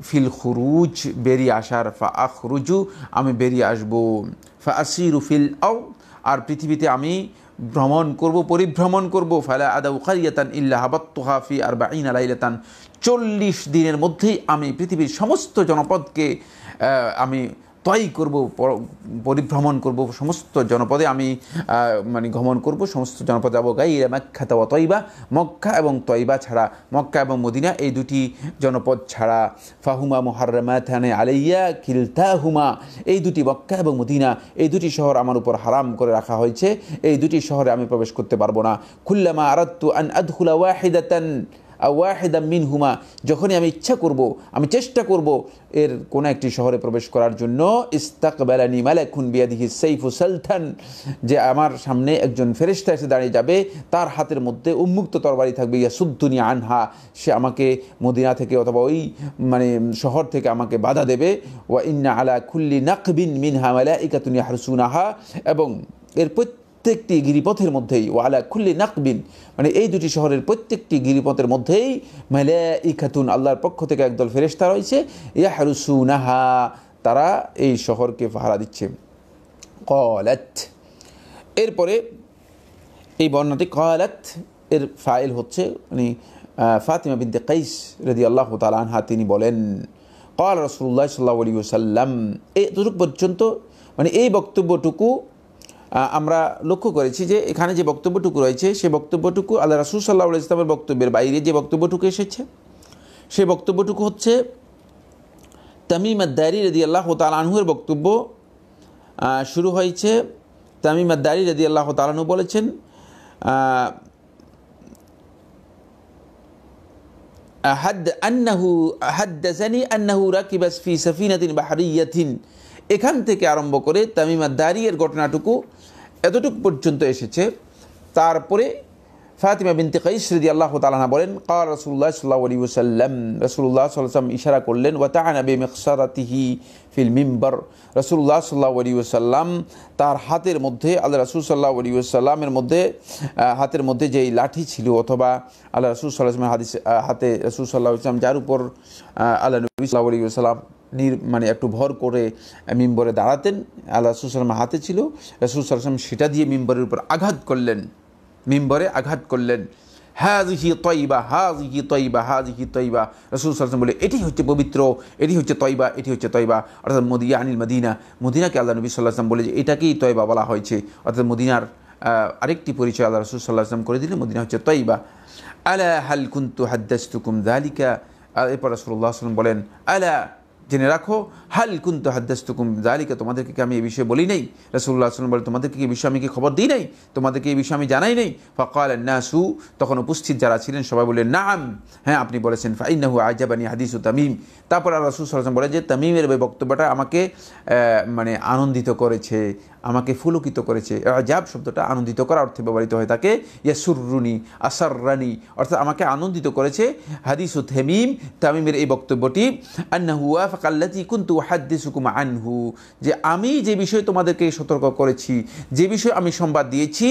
ফিল খুরুজ বেরিয়ে আসার ফা আখরুজু আমি বেরিয়ে আসবো ফা আসিরু ফিল আউ আর পৃথিবীতে আমি ভ্রমণ করব পরিভ্রমণ করবো ফালা আদা কারিয়াতান ইল্লা হাবাত্তুহাফি আর বা ইন আলাইলাতান চল্লিশ দিনের মধ্যেই আমি পৃথিবীর সমস্ত জনপদকে আমি তাই করব পরিভ্রমণ করব সমস্ত জনপদে আমি মানে ভ্রমণ করব সমস্ত জনপদে যাবো গাই মাক্ষা তাওয়া তৈবা মক্কা এবং তৈবা ছাড়া মক্কা এবং মদিনা এই দুটি জনপদ ছাড়া ফাহুমা মোহারমাথানে আলাইয়া খিলতা হুমা এই দুটি মক্কা এবং মদিনা এই দুটি শহর আমার উপর হারাম করে রাখা হয়েছে এই দুটি শহরে আমি প্রবেশ করতে পারবো না খুল্লামা আরাত্তু আন আদহুলা ওয়াহিদাতান ওয়াহেদা মিন হুমা যখনই আমি ইচ্ছা করব আমি চেষ্টা করব এর কোনো একটি শহরে প্রবেশ করার জন্য ইস্তাক মালে খুন বিয়াদিহি সৈফু সালথান যে আমার সামনে একজন ফেরিস্তা এসে দাঁড়িয়ে যাবে তার হাতের মধ্যে উন্মুক্ত তরবারি থাকবে ইয়া সুদ্দুনি আনহা সে আমাকে মদিনা থেকে অথবা ওই মানে শহর থেকে আমাকে বাধা দেবে ওয়া ইন্না আলা খুল্লি নাকবিন মিনহা মালা ইকাতুনি আহা এবং এর প্রত্যেক প্রত্যেকটি গিরিপথের মধ্যেই ওয়ালা খুল্লি নাকবিন মানে এই দুটি শহরের প্রত্যেকটি গিরিপথের মধ্যেই মেলে খাতুন আল্লাহর পক্ষ থেকে একদল ফেরেস্তা রয়েছে ইয়া হারুসুনাহা তারা এই শহরকে ভাড়া দিচ্ছে কলাত এরপরে এই বর্ণাটি কলাত এর ফাইল হচ্ছে মানে ফাতিমা বিদ্যে কাইস রদি আল্লাহ তালানহা তিনি বলেন কল রসুল্লাহ সাল্লাহ আলী সাল্লাম এতটুকু পর্যন্ত মানে এই বক্তব্যটুকু আমরা লক্ষ্য করেছি যে এখানে যে বক্তব্যটুকু রয়েছে সে বক্তব্যটুকু আল্লাহ রাসুল সাল্লাহ ইসলামের বক্তব্যের বাইরে যে বক্তব্যটুকু এসেছে সে বক্তব্যটুকু হচ্ছে তামিম আদারি রদি আল্লাহ আনহুর বক্তব্য শুরু হয়েছে তামিম আদারি রদি আল্লাহ তালানহু বলেছেন حد أنه حدثني আন্নাহু রাকিবাস ফি سفينة بحرية এখান থেকে আরম্ভ করে তামিমা দারিয়ের ঘটনাটুকু এতটুকু পর্যন্ত এসেছে তারপরে ফাতিমা বিনতে কাইস রদি আল্লাহ তালা বলেন কাল রসুল্লাহ সাল্লাহ আলী ওসাল্লাম রসুল্লাহ সাল্লাম ইশারা করলেন তাহা তাহানাবি মেকসারাতিহি ফিল মিম্বর রসুল্লাহ সাল্লাহ আলী ওসাল্লাম তার হাতের মধ্যে আল্লাহ রসুল সাল্লাহ আলী ওসাল্লামের মধ্যে হাতের মধ্যে যেই লাঠি ছিল অথবা আল্লাহ রসুল সাল্লাহামের হাদিস হাতে রসুল সাল্লাহ ইসলাম যার উপর আল্লাহ নবী সাল্লাহ আলী ওসাল্লাম নির মানে একটু ভর করে মিম্বরে দাঁড়াতেন আল্লাহ রসুল সাল্লামের হাতে ছিল রসুল সাল্লাম সেটা দিয়ে মিম্বরের উপর আঘাত করলেন মিম্বরে আঘাত করলেন হাজিহি তৈবা হাজিহি তৈবা হাজিহি তৈবা রসুল সাল্লাম বলে এটি হচ্ছে পবিত্র এটি হচ্ছে তৈবা এটি হচ্ছে তৈবা অর্থাৎ মদিয়া আনিল মদিনা মদিনাকে আল্লাহ নবী সাল্লাহাম বলে যে এটাকেই তৈবা বলা হয়েছে অর্থাৎ মদিনার আরেকটি পরিচয় আল্লাহ রসুল সাল্লাহাম করে দিলে মদিনা হচ্ছে তৈবা আলা হাল কুন্তু হাদ্দাস্তুকুম দালিকা এরপর রসুল্লাহ আসলাম বলেন আলা জেনে রাখো হাল কুন্ত হাদ্দাস্তুকুম জালিকা তোমাদেরকে আমি এই বিষয়ে বলি নেই রসুল্লাহ আসলাম বলে তোমাদেরকে এই বিষয়ে আমি কি খবর দিই নাই তোমাদেরকে এই বিষয়ে আমি জানাই নেই ফকাল নাসু তখন উপস্থিত যারা ছিলেন সবাই বললেন নাম হ্যাঁ আপনি বলেছেন ফাইনাহু আজাবানি হাদিসু তামিম তারপর আর রসুল সাল্লাম বলে যে তামিমের ওই বক্তব্যটা আমাকে মানে আনন্দিত করেছে আমাকে ফুলকিত করেছে আজাব শব্দটা আনন্দিত করা অর্থে ব্যবহৃত হয়ে থাকে ইয়াসুররুনি আসাররানি অর্থাৎ আমাকে আনন্দিত করেছে হাদিসু থেমিম তামিমের এই বক্তব্যটি আন্না হুয়া কাল্লাতি কুন্তু হাদ্দিসুকুম আনহু যে আমি যে বিষয়ে তোমাদেরকে সতর্ক করেছি যে বিষয়ে আমি সংবাদ দিয়েছি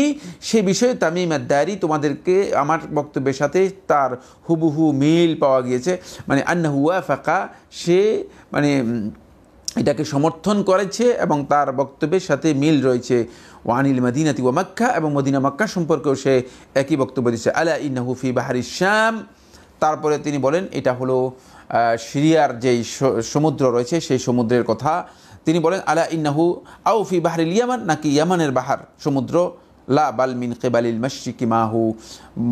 সে বিষয়ে তামিম দারি তোমাদেরকে আমার বক্তব্যের সাথে তার হুবহু মিল পাওয়া গিয়েছে মানে আন্নাহুয়া ফাঁকা সে মানে এটাকে সমর্থন করেছে এবং তার বক্তব্যের সাথে মিল রয়েছে ওয়ানিল মদিনাতি ওয়া মাক্কা এবং মদিনা মাক্কা সম্পর্কেও সে একই বক্তব্য দিচ্ছে আলা ইন্নাহুফি বাহারি শ্যাম তারপরে তিনি বলেন এটা হলো সিরিয়ার যেই সমুদ্র রয়েছে সেই সমুদ্রের কথা তিনি বলেন আলা ইন্নাহু আউ ফি বাহারিল ইয়ামান নাকি ইয়ামানের বাহার সমুদ্র লা বাল মিন কেবালিল মশ্রিকি মাহু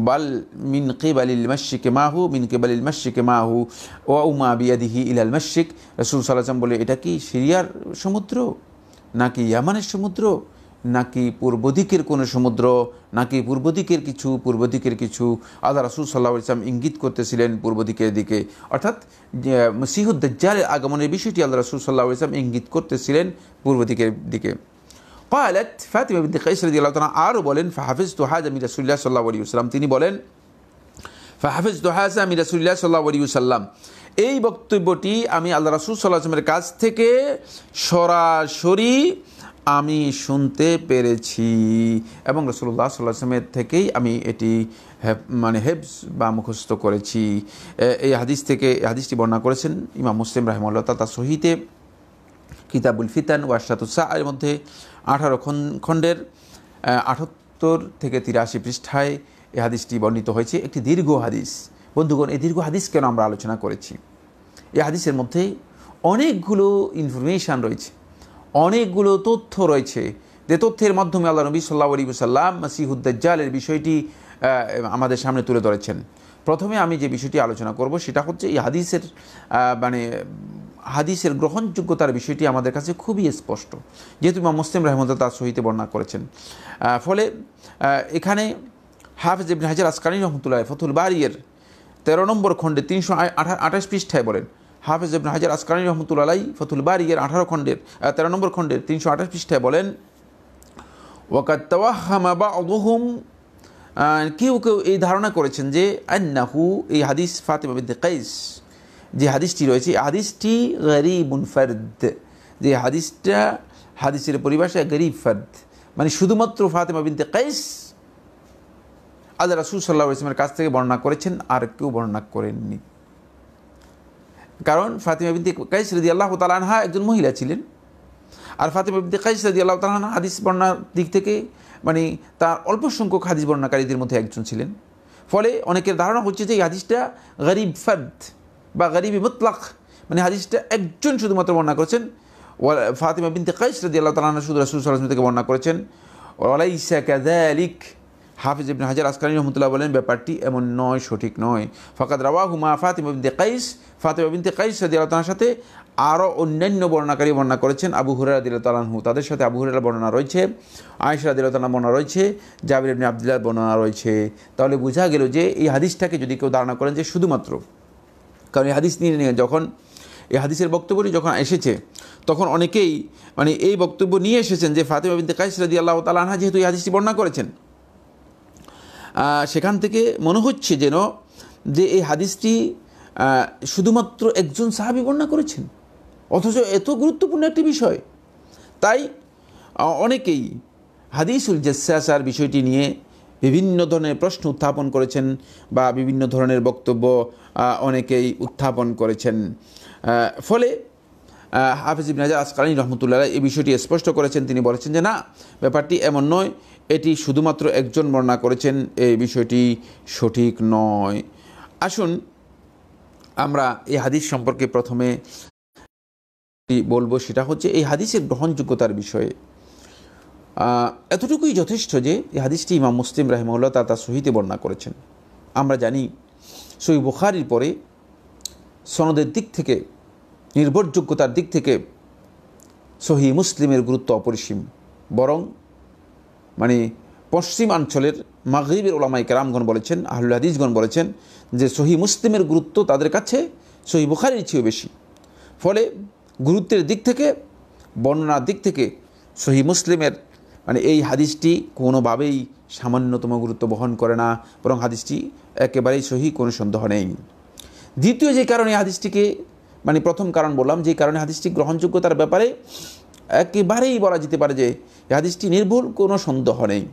বাল মিন কেবালিল মশ্রিকে মাহু মিন কেবালিল মশ্রিকে মাহু ও উমা বিয়াদিহি ইলাল মাসিক রসুল সাল্লাম বলে এটা কি সিরিয়ার সমুদ্র নাকি ইয়ামানের সমুদ্র নাকি পূর্ব দিকের কোনো সমুদ্র নাকি পূর্ব দিকের কিছু পূর্ব দিকের কিছু আল্লাহ রাসুল সাল্লাহ ইসলাম ইঙ্গিত করতেছিলেন পূর্ব দিকের দিকে অর্থাৎ সিহুদ্দালের আগমনের বিষয়টি আল্লাহ রাসুল সাল্লাহ ইসলাম ইঙ্গিত করতেছিলেন পূর্ব দিকের দিকে পায়ালাত فاطمة بنت قيس رضي আরও বলেন ফাহাফিজ هذا من আমি রাসুল্লাহ صلى ইসলাম তিনি বলেন ফাহাফিজ هذا من আমি الله صلى الله এই বক্তব্যটি আমি আল্লাহ রাসুল সাল্লাহ আসলামের কাছ থেকে সরাসরি আমি শুনতে পেরেছি এবং রসুল্লাহ সাল্লাহামের থেকেই আমি এটি মানে হেবস বা মুখস্থ করেছি এই হাদিস থেকে হাদিসটি বর্ণনা করেছেন ইমাম মুসলিম রাহিমুল্লাহ তা সহিতে কিতাবুল ফিতান ওয়াশাতুসা এর মধ্যে আঠারো খণ্ডের আঠাত্তর থেকে তিরাশি পৃষ্ঠায় এই হাদিসটি বর্ণিত হয়েছে একটি দীর্ঘ হাদিস বন্ধুগণ এই দীর্ঘ হাদিস কেন আমরা আলোচনা করেছি এই হাদিসের মধ্যে অনেকগুলো ইনফরমেশান রয়েছে অনেকগুলো তথ্য রয়েছে যে তথ্যের মাধ্যমে আল্লাহ নবী সাল্লা আলী সাল্লাম মাসিহুদ্দালের বিষয়টি আমাদের সামনে তুলে ধরেছেন প্রথমে আমি যে বিষয়টি আলোচনা করব সেটা হচ্ছে এই হাদিসের মানে হাদিসের গ্রহণযোগ্যতার বিষয়টি আমাদের কাছে খুবই স্পষ্ট যেহেতু মা মুসলিম রহমদুল্লাহ তার সহিতে বর্ণনা করেছেন ফলে এখানে হাফিজ ইবনে হাজার আসকানি রহমতুল্লাহ ফতুল বারিয়ের তেরো নম্বর খণ্ডে তিনশো আঠাশ পৃষ্ঠায় বলেন হাফেজ ইবন হাজার আসকানি রহমতুল আলাই ফতুল বারিয়ের আঠারো খণ্ডের তেরো নম্বর খণ্ডের তিনশো আঠাশ পৃষ্ঠায় বলেন ওয়াকাত্তাওয়াহামা কেউ কেউ এই ধারণা করেছেন যে আন্নাহু এই হাদিস ফাতেমা বিদ্যে কাইস যে হাদিসটি রয়েছে হাদিসটি গরিবুন ফার্দ যে হাদিসটা হাদিসের পরিভাষায় গরিব ফার্দ মানে শুধুমাত্র ফাতেমা বিনতে কাইস আল্লাহ রাসুল সাল্লাহ ইসলামের কাছ থেকে বর্ণনা করেছেন আর কেউ বর্ণনা করেননি কারণ ফাতিমা বিনতি কাইস রদি আল্লাহ তালহা একজন মহিলা ছিলেন আর ফাতিমা বিনতি কাইস রদি আল্লাহ তালহা হাদিস বর্ণার দিক থেকে মানে তার অল্প সংখ্যক হাদিস বর্ণাকারীদের মধ্যে একজন ছিলেন ফলে অনেকের ধারণা হচ্ছে যে এই হাদিসটা গরিব ফাদ বা গরিব মুতলাক মানে হাদিসটা একজন শুধুমাত্র বর্ণনা করেছেন ফাতিমা বিনতে কাইস রদি আল্লাহ তালানহা শুধু রাসুল সাল্লাহ থেকে বর্ণনা করেছেন ওলাইসা কাদালিক হাফিজ ইবিন হাজার আসকানি রহমতুল্লাহ বলেন ব্যাপারটি এমন নয় সঠিক নয় ফকাত রাওয়া হুমা ফাতিম বিনতে কাইস ফাতিমা বিনতে কাইস রাদিয়াল্লাহু সাথে আরও অন্যান্য বর্ণাকারী বর্ণনা করেছেন আবু হুরারা দিলতালাহু তাদের সাথে আবু হুরার বর্ণনা রয়েছে আয়েশরা দিলতালাহ বর্ণনা রয়েছে জাবির ইবনে আবদুল্লাহ বর্ণনা রয়েছে তাহলে বোঝা গেল যে এই হাদিসটাকে যদি কেউ ধারণা করেন যে শুধুমাত্র কারণ এই হাদিস নিয়ে যখন এই হাদিসের বক্তব্যটি যখন এসেছে তখন অনেকেই মানে এই বক্তব্য নিয়ে এসেছেন যে ফাতেমা বিনতে কাইস আল্লাহ তাআলা আনহা যেহেতু এই হাদিসটি বর্ণনা করেছেন সেখান থেকে মনে হচ্ছে যেন যে এই হাদিসটি শুধুমাত্র একজন সাহাবি বর্ণনা করেছেন অথচ এত গুরুত্বপূর্ণ একটি বিষয় তাই অনেকেই হাদিসুল জেসার বিষয়টি নিয়ে বিভিন্ন ধরনের প্রশ্ন উত্থাপন করেছেন বা বিভিন্ন ধরনের বক্তব্য অনেকেই উত্থাপন করেছেন ফলে হাফিজ ইবিন হাজার আসকালানি রহমতুল্লাহ এই বিষয়টি স্পষ্ট করেছেন তিনি বলেছেন যে না ব্যাপারটি এমন নয় এটি শুধুমাত্র একজন বর্ণনা করেছেন এই বিষয়টি সঠিক নয় আসুন আমরা এই হাদিস সম্পর্কে প্রথমে বলবো সেটা হচ্ছে এই হাদিসের গ্রহণযোগ্যতার বিষয়ে এতটুকুই যথেষ্ট যে এই হাদিসটি ইমাম মুসলিম রাহিমউল্লাহ তা তা সহিতে বর্ণনা করেছেন আমরা জানি সই বুখারির পরে সনদের দিক থেকে নির্ভরযোগ্যতার দিক থেকে সহি মুসলিমের গুরুত্ব অপরিসীম বরং মানে পশ্চিমাঞ্চলের মাগরীবের ওলামাই কেরামগণ বলেছেন আহুল হাদিসগণ বলেছেন যে সহি মুসলিমের গুরুত্ব তাদের কাছে সহি বুখারির চেয়েও বেশি ফলে গুরুত্বের দিক থেকে বর্ণনার দিক থেকে সহি মুসলিমের মানে এই হাদিসটি কোনোভাবেই সামান্যতম গুরুত্ব বহন করে না বরং হাদিসটি একেবারেই সহি কোনো সন্দেহ নেই দ্বিতীয় যে কারণে হাদিসটিকে মানে প্রথম কারণ বললাম যে কারণে হাদিসটি গ্রহণযোগ্যতার ব্যাপারে একেবারেই বলা যেতে পারে যে হাদিসটি নির্ভুল কোনো সন্দেহ নেই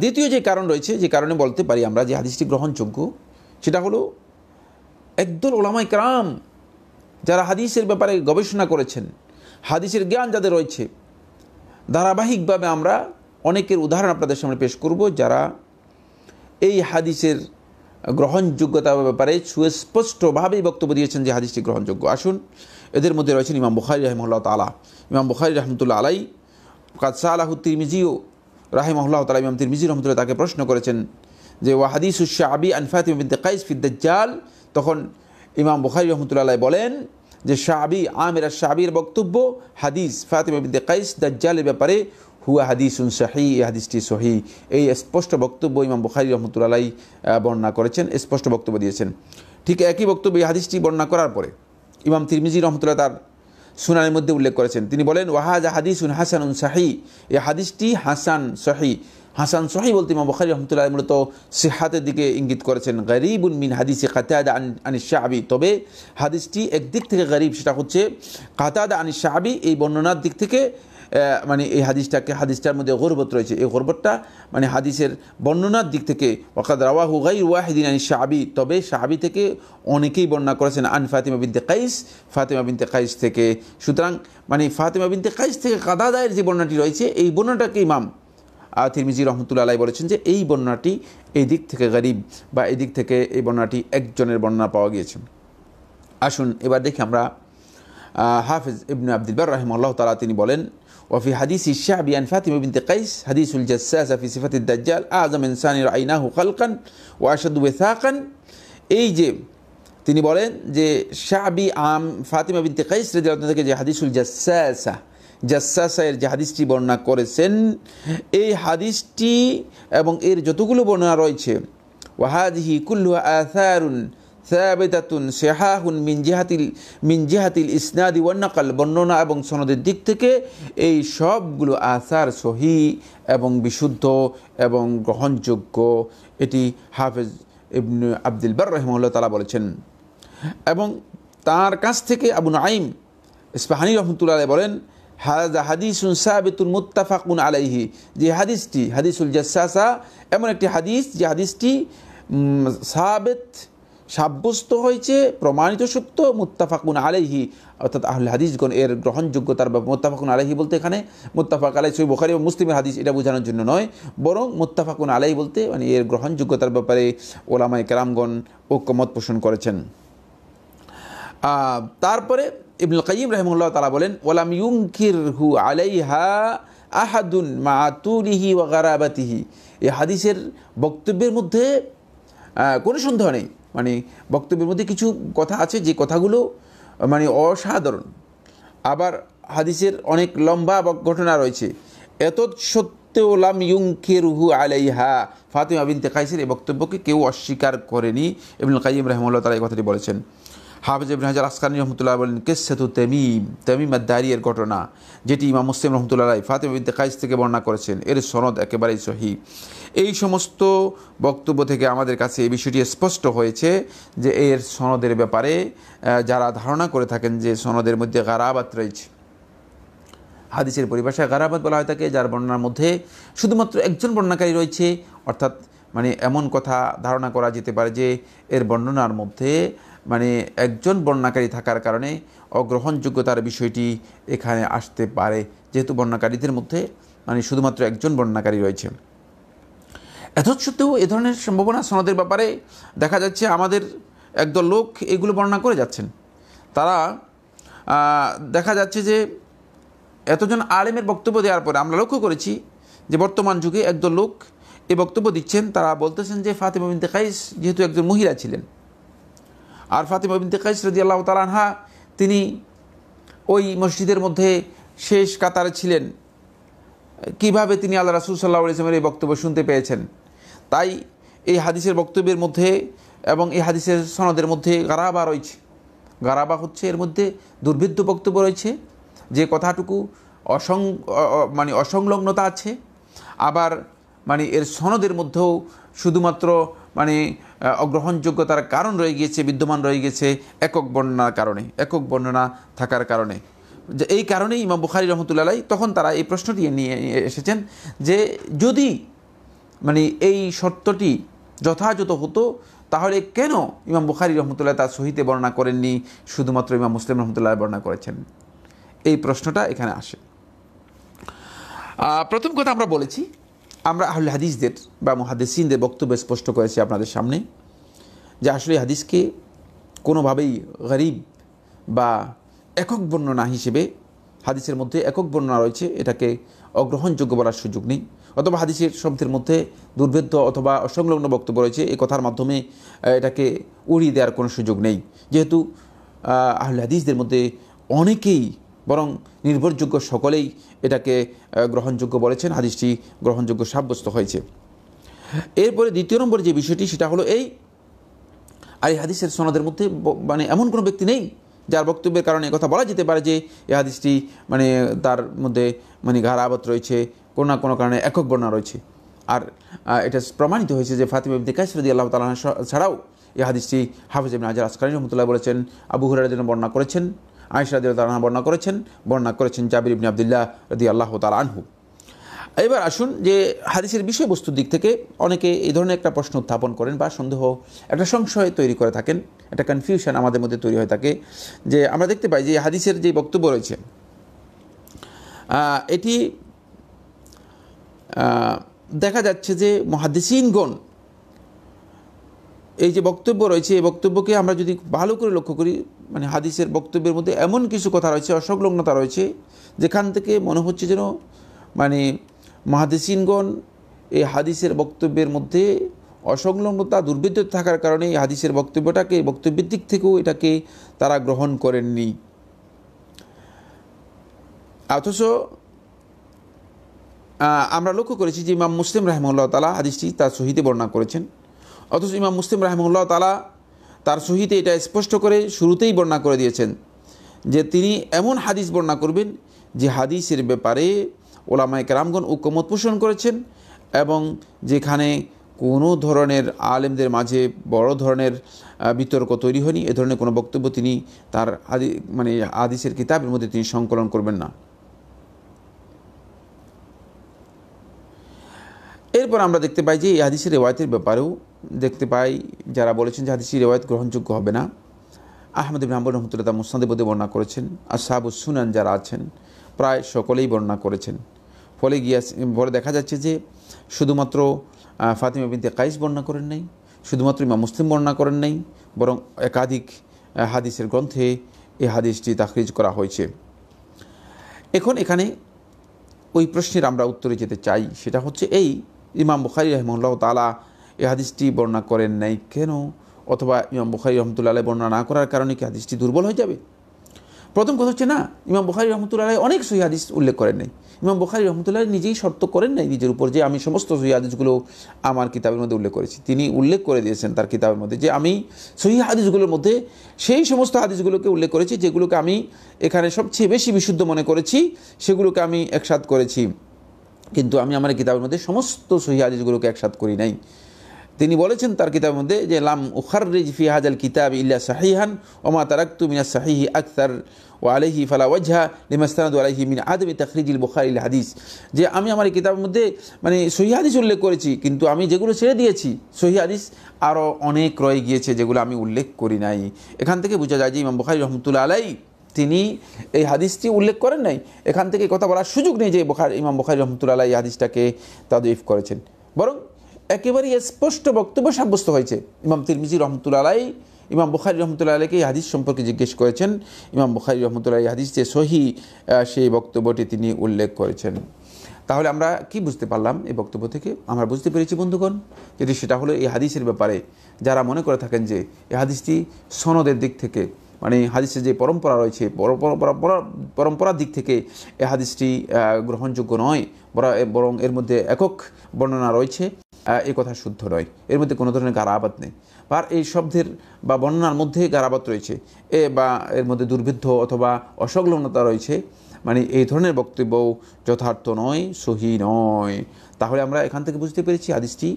দ্বিতীয় যে কারণ রয়েছে যে কারণে বলতে পারি আমরা যে হাদিসটি গ্রহণযোগ্য সেটা হলো একদল ওলামাই ক্রাম যারা হাদিসের ব্যাপারে গবেষণা করেছেন হাদিসের জ্ঞান যাদের রয়েছে ধারাবাহিকভাবে আমরা অনেকের উদাহরণ আপনাদের সামনে পেশ করব যারা এই হাদিসের গ্রহণযোগ্যতার ব্যাপারে সুস্পষ্টভাবেই বক্তব্য দিয়েছেন যে হাদিসটি গ্রহণযোগ্য আসুন এদের মধ্যে রয়েছেন ইমাম বুখারি রহমুল্লাহ তালা ইমাম বুখারি রহমতুল্লাহ আলাই কাদসা আলাহ তিরমিজিও রাহেমহল্লাহ তালা ইমাম তিরমিজি রহমতুল্লাহ তাকে প্রশ্ন করেছেন যে ওয়াহাদিস আবি আনফাত কাইস ফিদ্দাল তখন ইমাম বুখারি রহমতুল্লাহ বলেন যে শাহাবি আমির শাহাবির বক্তব্য হাদিস ফাতিমা বিদ্যে কাইস দাজ্জালের ব্যাপারে হুয়া হাদিসুন শাহি এই হাদিসটি সহি এই স্পষ্ট বক্তব্য ইমাম বুখারি রহমতুল্লাহ বর্ণনা করেছেন স্পষ্ট বক্তব্য দিয়েছেন ঠিক একই বক্তব্য এই হাদিসটি বর্ণনা করার পরে ইমাম তিরমিজি রহমতুল্লাহ তার সুনানের মধ্যে উল্লেখ করেছেন তিনি বলেন ওয়াহাজা হাদিসুন হাসানুন শাহি এই হাদিসটি হাসান শাহি হাসান সহি বলতে ইমাম বখারি রহমতুল্লাহ মূলত সেহাতের দিকে ইঙ্গিত করেছেন গরিবুন মিন হাদিসে কাতাদা আনি শাহাবি তবে হাদিসটি একদিক থেকে গরিব সেটা হচ্ছে কাতাদা আনি শাহাবি এই বর্ণনার দিক থেকে মানে এই হাদিসটাকে হাদিসটার মধ্যে গর্বত রয়েছে এই গর্বতটা মানে হাদিসের বর্ণনার দিক থেকে অকাদ রাওয়া হুগাই ওয়াহিদিন আনি শাহাবি তবে শাহাবি থেকে অনেকেই বর্ণনা করেছেন আন ফাতেমা বিনতে কাইস ফাতিমা বিনতে কাইস থেকে সুতরাং মানে ফাতিমা বিনতে কাইস থেকে কাদা দায়ের যে বর্ণনাটি রয়েছে এই বর্ণনাটাকে ইমাম তিরমিজি রহমতুল্লা আলাই বলেছেন যে এই বর্ণনাটি এই দিক থেকে গরিব বা এই দিক থেকে এই বর্ণনাটি একজনের বর্ণনা পাওয়া গিয়েছে আসুন এবার দেখি আমরা হাফিজ ইবনে আব্দুলবার রাহিম আল্লাহ তালা তিনি বলেন وفي حديث الشعبي عن فاطمة بنت قيس حديث الجساسة في صفة الدجال أعظم إنسان رأيناه خلقا وأشد وثاقا এই যে তিনি বলেন যে শাহবি আম ফাতিমা বিনতে কাইস রেজাল্লাহ থেকে যে হাদিসুল জাসাসা জাসাসা এর যে হাদিসটি বর্ণনা করেছেন এই হাদিসটি এবং এর যতগুলো বর্ণনা রয়েছে ওয়াহাদিহি কুল্লু আথারুন সাবেদাতুন সেহাহুন মিনজিহাতিল মিনজিহাতিল ইসনাদি ওয়ান্নাকাল বর্ণনা এবং সনদের দিক থেকে এই সবগুলো আসার সহি এবং বিশুদ্ধ এবং গ্রহণযোগ্য এটি হাফেজ ইবনু আব্দুল বার রহমুল্লাহ তালা বলেছেন এবং তার কাছ থেকে আবু নাইম ইসপাহানি রহমতুল্লাহ বলেন হাজা হাদিসুন সাবিতুল মুত্তাফাকুন আলাইহি যে হাদিসটি হাদিসুল জাসাসা এমন একটি হাদিস যে হাদিসটি সাবেত সাব্যস্ত হয়েছে প্রমাণিত সত্য মুত্তাফাকুন আলাইহি অর্থাৎ আহলে হাদিসগণ এর গ্রহণযোগ্যতার বা মুত্তাফাকুন আলাইহি বলতে এখানে মুত্তাফাক আলাই সই বোখারি এবং মুসলিমের হাদিস এটা বোঝানোর জন্য নয় বরং মুত্তাফাকুন আলাই বলতে মানে এর গ্রহণযোগ্যতার ব্যাপারে ওলামায় কেরামগণ ঐক্যমত পোষণ করেছেন তারপরে ইবনুল কাইম রহমুল্লাহ তালা বলেন ওলাম ইউঙ্কির হু আলাইহা আহাদুন মাতুলিহি ওয়া গারাবাতিহি এই হাদিসের বক্তব্যের মধ্যে কোনো সন্দেহ নেই মানে বক্তব্যের মধ্যে কিছু কথা আছে যে কথাগুলো মানে অসাধারণ আবার হাদিসের অনেক লম্বা ঘটনা রয়েছে এত সত্ত্বেও লাম ইউংকে রুহু আলাইহা ফাতেমা বিনতে কাইসের এই বক্তব্যকে কেউ অস্বীকার করেনি এবং কাজিম রহমুল্লাহ তারা এই কথাটি বলেছেন হাফিজ ইবিন হাজার আসকানি রহমতুল্লাহ বলেন কেসেতু তেমিম তেমিম দারিয়ের ঘটনা যেটি ইমাম মুসলিম রহমতুল্লাহ ফাতেম ইবনে কাইস থেকে বর্ণনা করেছেন এর সনদ একেবারেই সহি এই সমস্ত বক্তব্য থেকে আমাদের কাছে এই বিষয়টি স্পষ্ট হয়েছে যে এর সনদের ব্যাপারে যারা ধারণা করে থাকেন যে সনদের মধ্যে গারাবাত রয়েছে হাদিসের পরিভাষায় গারাবাত বলা হয় থাকে যার বর্ণনার মধ্যে শুধুমাত্র একজন বর্ণাকারী রয়েছে অর্থাৎ মানে এমন কথা ধারণা করা যেতে পারে যে এর বর্ণনার মধ্যে মানে একজন বর্ণাকারী থাকার কারণে অগ্রহণযোগ্যতার বিষয়টি এখানে আসতে পারে যেহেতু বর্ণাকারীদের মধ্যে মানে শুধুমাত্র একজন বর্ণাকারী রয়েছে সত্ত্বেও এ ধরনের সম্ভাবনা সনদের ব্যাপারে দেখা যাচ্ছে আমাদের একদল লোক এগুলো বর্ণনা করে যাচ্ছেন তারা দেখা যাচ্ছে যে এতজন আলেমের বক্তব্য দেওয়ার পরে আমরা লক্ষ্য করেছি যে বর্তমান যুগে একদল লোক এ বক্তব্য দিচ্ছেন তারা বলতেছেন যে ফাতেমা বিনতে খাইস যেহেতু একজন মহিলা ছিলেন আর ফাতিমা বিনতে কাইস রদি আল্লাহ তালানহা তিনি ওই মসজিদের মধ্যে শেষ কাতারে ছিলেন কিভাবে তিনি আল্লাহ রাসুল সাল্লাহ ইসলামের এই বক্তব্য শুনতে পেয়েছেন তাই এই হাদিসের বক্তব্যের মধ্যে এবং এই হাদিসের সনদের মধ্যে গারাবা রয়েছে গারাবা হচ্ছে এর মধ্যে দুর্বৃত্ত বক্তব্য রয়েছে যে কথাটুকু অসং মানে অসংলগ্নতা আছে আবার মানে এর সনদের মধ্যেও শুধুমাত্র মানে অগ্রহণযোগ্যতার কারণ রয়ে গিয়েছে বিদ্যমান রয়ে গিয়েছে একক বর্ণনার কারণে একক বর্ণনা থাকার কারণে যে এই কারণেই ইমাম বুখারি রহমতুল্লাহ তখন তারা এই প্রশ্নটি নিয়ে এসেছেন যে যদি মানে এই শর্তটি যথাযথ হতো তাহলে কেন ইমাম বুখারি রহমতুল্লাহ তার সহিতে বর্ণনা করেননি শুধুমাত্র ইমাম মুসলিম রহমতুল্লাহ বর্ণনা করেছেন এই প্রশ্নটা এখানে আসে প্রথম কথা আমরা বলেছি আমরা আহলে হাদিসদের বা মহাদেসিনদের বক্তব্য স্পষ্ট করেছি আপনাদের সামনে যে আসলে হাদিসকে কোনোভাবেই গরিব বা একক বর্ণনা হিসেবে হাদিসের মধ্যে একক বর্ণনা রয়েছে এটাকে অগ্রহণযোগ্য বলার সুযোগ নেই অথবা হাদিসের শব্দের মধ্যে দুর্ভেদ্য অথবা অসংলগ্ন বক্তব্য রয়েছে এই কথার মাধ্যমে এটাকে উড়িয়ে দেওয়ার কোনো সুযোগ নেই যেহেতু আহলে হাদিসদের মধ্যে অনেকেই বরং নির্ভরযোগ্য সকলেই এটাকে গ্রহণযোগ্য বলেছেন হাদিসটি গ্রহণযোগ্য সাব্যস্ত হয়েছে এরপরে দ্বিতীয় নম্বর যে বিষয়টি সেটা হলো এই আর এই হাদিসের সনদের মধ্যে মানে এমন কোনো ব্যক্তি নেই যার বক্তব্যের কারণে কথা বলা যেতে পারে যে এ হাদিসটি মানে তার মধ্যে মানে আবাদ রয়েছে কোনো না কোনো কারণে একক বর্ণনা রয়েছে আর এটা প্রমাণিত হয়েছে যে ফাতিমা ইবনে কাইসরদি আল্লাহ তালা ছাড়াও এই হাদিসটি হাফিজ ইবনে আসকারী রহমতুল্লাহ বলেছেন আবু হুরার জন্য বর্ণনা করেছেন আয়সা রাজি আল্লাহ বর্ণনা করেছেন বর্ণনা করেছেন জাবির ইবনী আবদুল্লাহ রদি আল্লাহ তাল আনহু এবার আসুন যে হাদিসের বিষয়বস্তুর দিক থেকে অনেকে এই ধরনের একটা প্রশ্ন উত্থাপন করেন বা সন্দেহ একটা সংশয় তৈরি করে থাকেন একটা কনফিউশন আমাদের মধ্যে তৈরি হয়ে থাকে যে আমরা দেখতে পাই যে হাদিসের যে বক্তব্য রয়েছে এটি দেখা যাচ্ছে যে মহাদিসিনগণ এই যে বক্তব্য রয়েছে এই বক্তব্যকে আমরা যদি ভালো করে লক্ষ্য করি মানে হাদিসের বক্তব্যের মধ্যে এমন কিছু কথা রয়েছে অসংলগ্নতা রয়েছে যেখান থেকে মনে হচ্ছে যেন মানে মহাদেসিনগণ এই হাদিসের বক্তব্যের মধ্যে অসংলগ্নতা দুর্বৃত্ত থাকার কারণে এই হাদিসের বক্তব্যটাকে বক্তব্যের দিক থেকেও এটাকে তারা গ্রহণ করেননি অথচ আমরা লক্ষ্য করেছি যে ইমাম মুসলিম রহমুল্লাহ তালা হাদিসটি তার সহিতে বর্ণনা করেছেন অথচ ইমাম মুসলিম রাহমুল্লাহ তালা তার সহিতে এটা স্পষ্ট করে শুরুতেই বর্ণনা করে দিয়েছেন যে তিনি এমন হাদিস বর্ণনা করবেন যে হাদিসের ব্যাপারে ওলামায় কেরামগণ ঐক্যমত পোষণ করেছেন এবং যেখানে কোনো ধরনের আলেমদের মাঝে বড় ধরনের বিতর্ক তৈরি হয়নি এ ধরনের কোনো বক্তব্য তিনি তার মানে হাদিসের কিতাবের মধ্যে তিনি সংকলন করবেন না এরপর আমরা দেখতে পাই যে এই হাদিসের রেওয়ায়তের ব্যাপারেও দেখতে পাই যারা বলেছেন যে হাদিসি রেওয়ায়ত গ্রহণযোগ্য হবে না আহমদ ইবনাম্বর রহমতুল্লাহ মুসাদেবদে বর্ণনা করেছেন আর সাহাবু সুনান যারা আছেন প্রায় সকলেই বর্ণনা করেছেন ফলে গিয়াস পরে দেখা যাচ্ছে যে শুধুমাত্র ফাতিমা বিনতে কাইস বর্ণনা করেন নাই শুধুমাত্র ইমা মুসলিম বর্ণনা করেন নাই বরং একাধিক হাদিসের গ্রন্থে এই হাদিসটি তাকরিজ করা হয়েছে এখন এখানে ওই প্রশ্নের আমরা উত্তরে যেতে চাই সেটা হচ্ছে এই ইমাম বুখারি রহমুল্লাহ তালা এ হাদিসটি বর্ণনা করেন নাই কেন অথবা ইমাম বুখারি রহমতুল্লাহ বর্ণনা না করার কারণে কি হাদিসটি দুর্বল হয়ে যাবে প্রথম কথা হচ্ছে না ইমাম বুখারি রহমতুল্লাহ অনেক সহি হাদিস উল্লেখ করেন নাই ইমাম বুখারি রহমতুল্লাহ নিজেই শর্ত করেন নাই নিজের উপর যে আমি সমস্ত সহি হাদিসগুলো আমার কিতাবের মধ্যে উল্লেখ করেছি তিনি উল্লেখ করে দিয়েছেন তার কিতাবের মধ্যে যে আমি সহি হাদিসগুলোর মধ্যে সেই সমস্ত হাদিসগুলোকে উল্লেখ করেছি যেগুলোকে আমি এখানে সবচেয়ে বেশি বিশুদ্ধ মনে করেছি সেগুলোকে আমি একসাথ করেছি কিন্তু আমি আমার কিতাবের মধ্যে সমস্ত সহি আদিজগুলোকে একসাথ করি নাই তিনি বলেছেন তার কিতাবের মধ্যে যে লাম উখারিজ ফি হাজাল কিতাব ইল্লা সাহিহান ওমা তারাক্তু মিনা সাহিহি আখতার ও আলহি ফালা ওয়াজহা লিমাস্তানাদ আলহি মিন আদমি বুখারি ইল হাদিস যে আমি আমার কিতাবের মধ্যে মানে সহি হাদিস উল্লেখ করেছি কিন্তু আমি যেগুলো ছেড়ে দিয়েছি সহি হাদিস আরও অনেক রয়ে গিয়েছে যেগুলো আমি উল্লেখ করি নাই এখান থেকে বোঝা যায় যে ইমাম বুখারি রহমতুল্লা আলাই তিনি এই হাদিসটি উল্লেখ করেন নাই এখান থেকে কথা বলার সুযোগ নেই যে বোখার ইমাম বখারি রহমতুল্লাহ এই হাদিসটাকে তাদইফ করেছেন বরং একেবারেই স্পষ্ট বক্তব্য সাব্যস্ত হয়েছে ইমাম তিরমিজি রহমতুল্লাহ ইমাম বুখারি রহমতুল্লাহ আলীকে এই হাদিস সম্পর্কে জিজ্ঞেস করেছেন ইমাম বুখারি রহমতুল্লাহ এই হাদিস যে সহি সেই বক্তব্যটি তিনি উল্লেখ করেছেন তাহলে আমরা কি বুঝতে পারলাম এই বক্তব্য থেকে আমরা বুঝতে পেরেছি বন্ধুগণ যদি সেটা হলো এই হাদিসের ব্যাপারে যারা মনে করে থাকেন যে এই হাদিসটি সনদের দিক থেকে মানে হাদিসের যে পরম্পরা রয়েছে পরম্পরার দিক থেকে এ হাদিসটি গ্রহণযোগ্য নয় বরং এর মধ্যে একক বর্ণনা রয়েছে এ কথা শুদ্ধ নয় এর মধ্যে কোনো ধরনের গারাবাদ নেই বা এই শব্দের বা বর্ণনার মধ্যে গারাবাদ রয়েছে এ বা এর মধ্যে দুর্বিদ্ধ অথবা অসংলগ্নতা রয়েছে মানে এই ধরনের বক্তব্য যথার্থ নয় সহি নয় তাহলে আমরা এখান থেকে বুঝতে পেরেছি হাদিসটি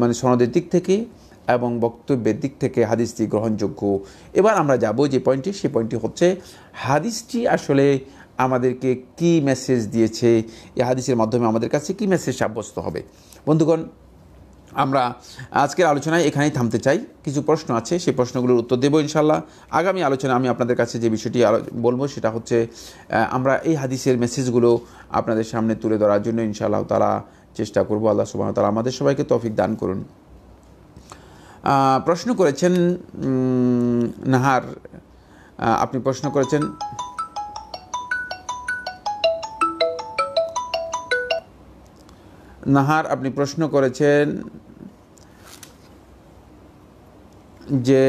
মানে সনদের দিক থেকে এবং বক্তব্যের দিক থেকে হাদিসটি গ্রহণযোগ্য এবার আমরা যাব যে পয়েন্টটি সে পয়েন্টটি হচ্ছে হাদিসটি আসলে আমাদেরকে কি মেসেজ দিয়েছে এই হাদিসের মাধ্যমে আমাদের কাছে কি মেসেজ সাব্যস্ত হবে বন্ধুগণ আমরা আজকের আলোচনায় এখানেই থামতে চাই কিছু প্রশ্ন আছে সেই প্রশ্নগুলোর উত্তর দেবো ইনশাল্লাহ আগামী আলোচনা আমি আপনাদের কাছে যে বিষয়টি বলবো সেটা হচ্ছে আমরা এই হাদিসের মেসেজগুলো আপনাদের সামনে তুলে ধরার জন্য ইনশাআল্লাহ তারা চেষ্টা করবো আল্লাহ সুবাহ তারা আমাদের সবাইকে তফিক দান করুন প্রশ্ন করেছেন নাহার আপনি প্রশ্ন করেছেন নাহার আপনি প্রশ্ন করেছেন যে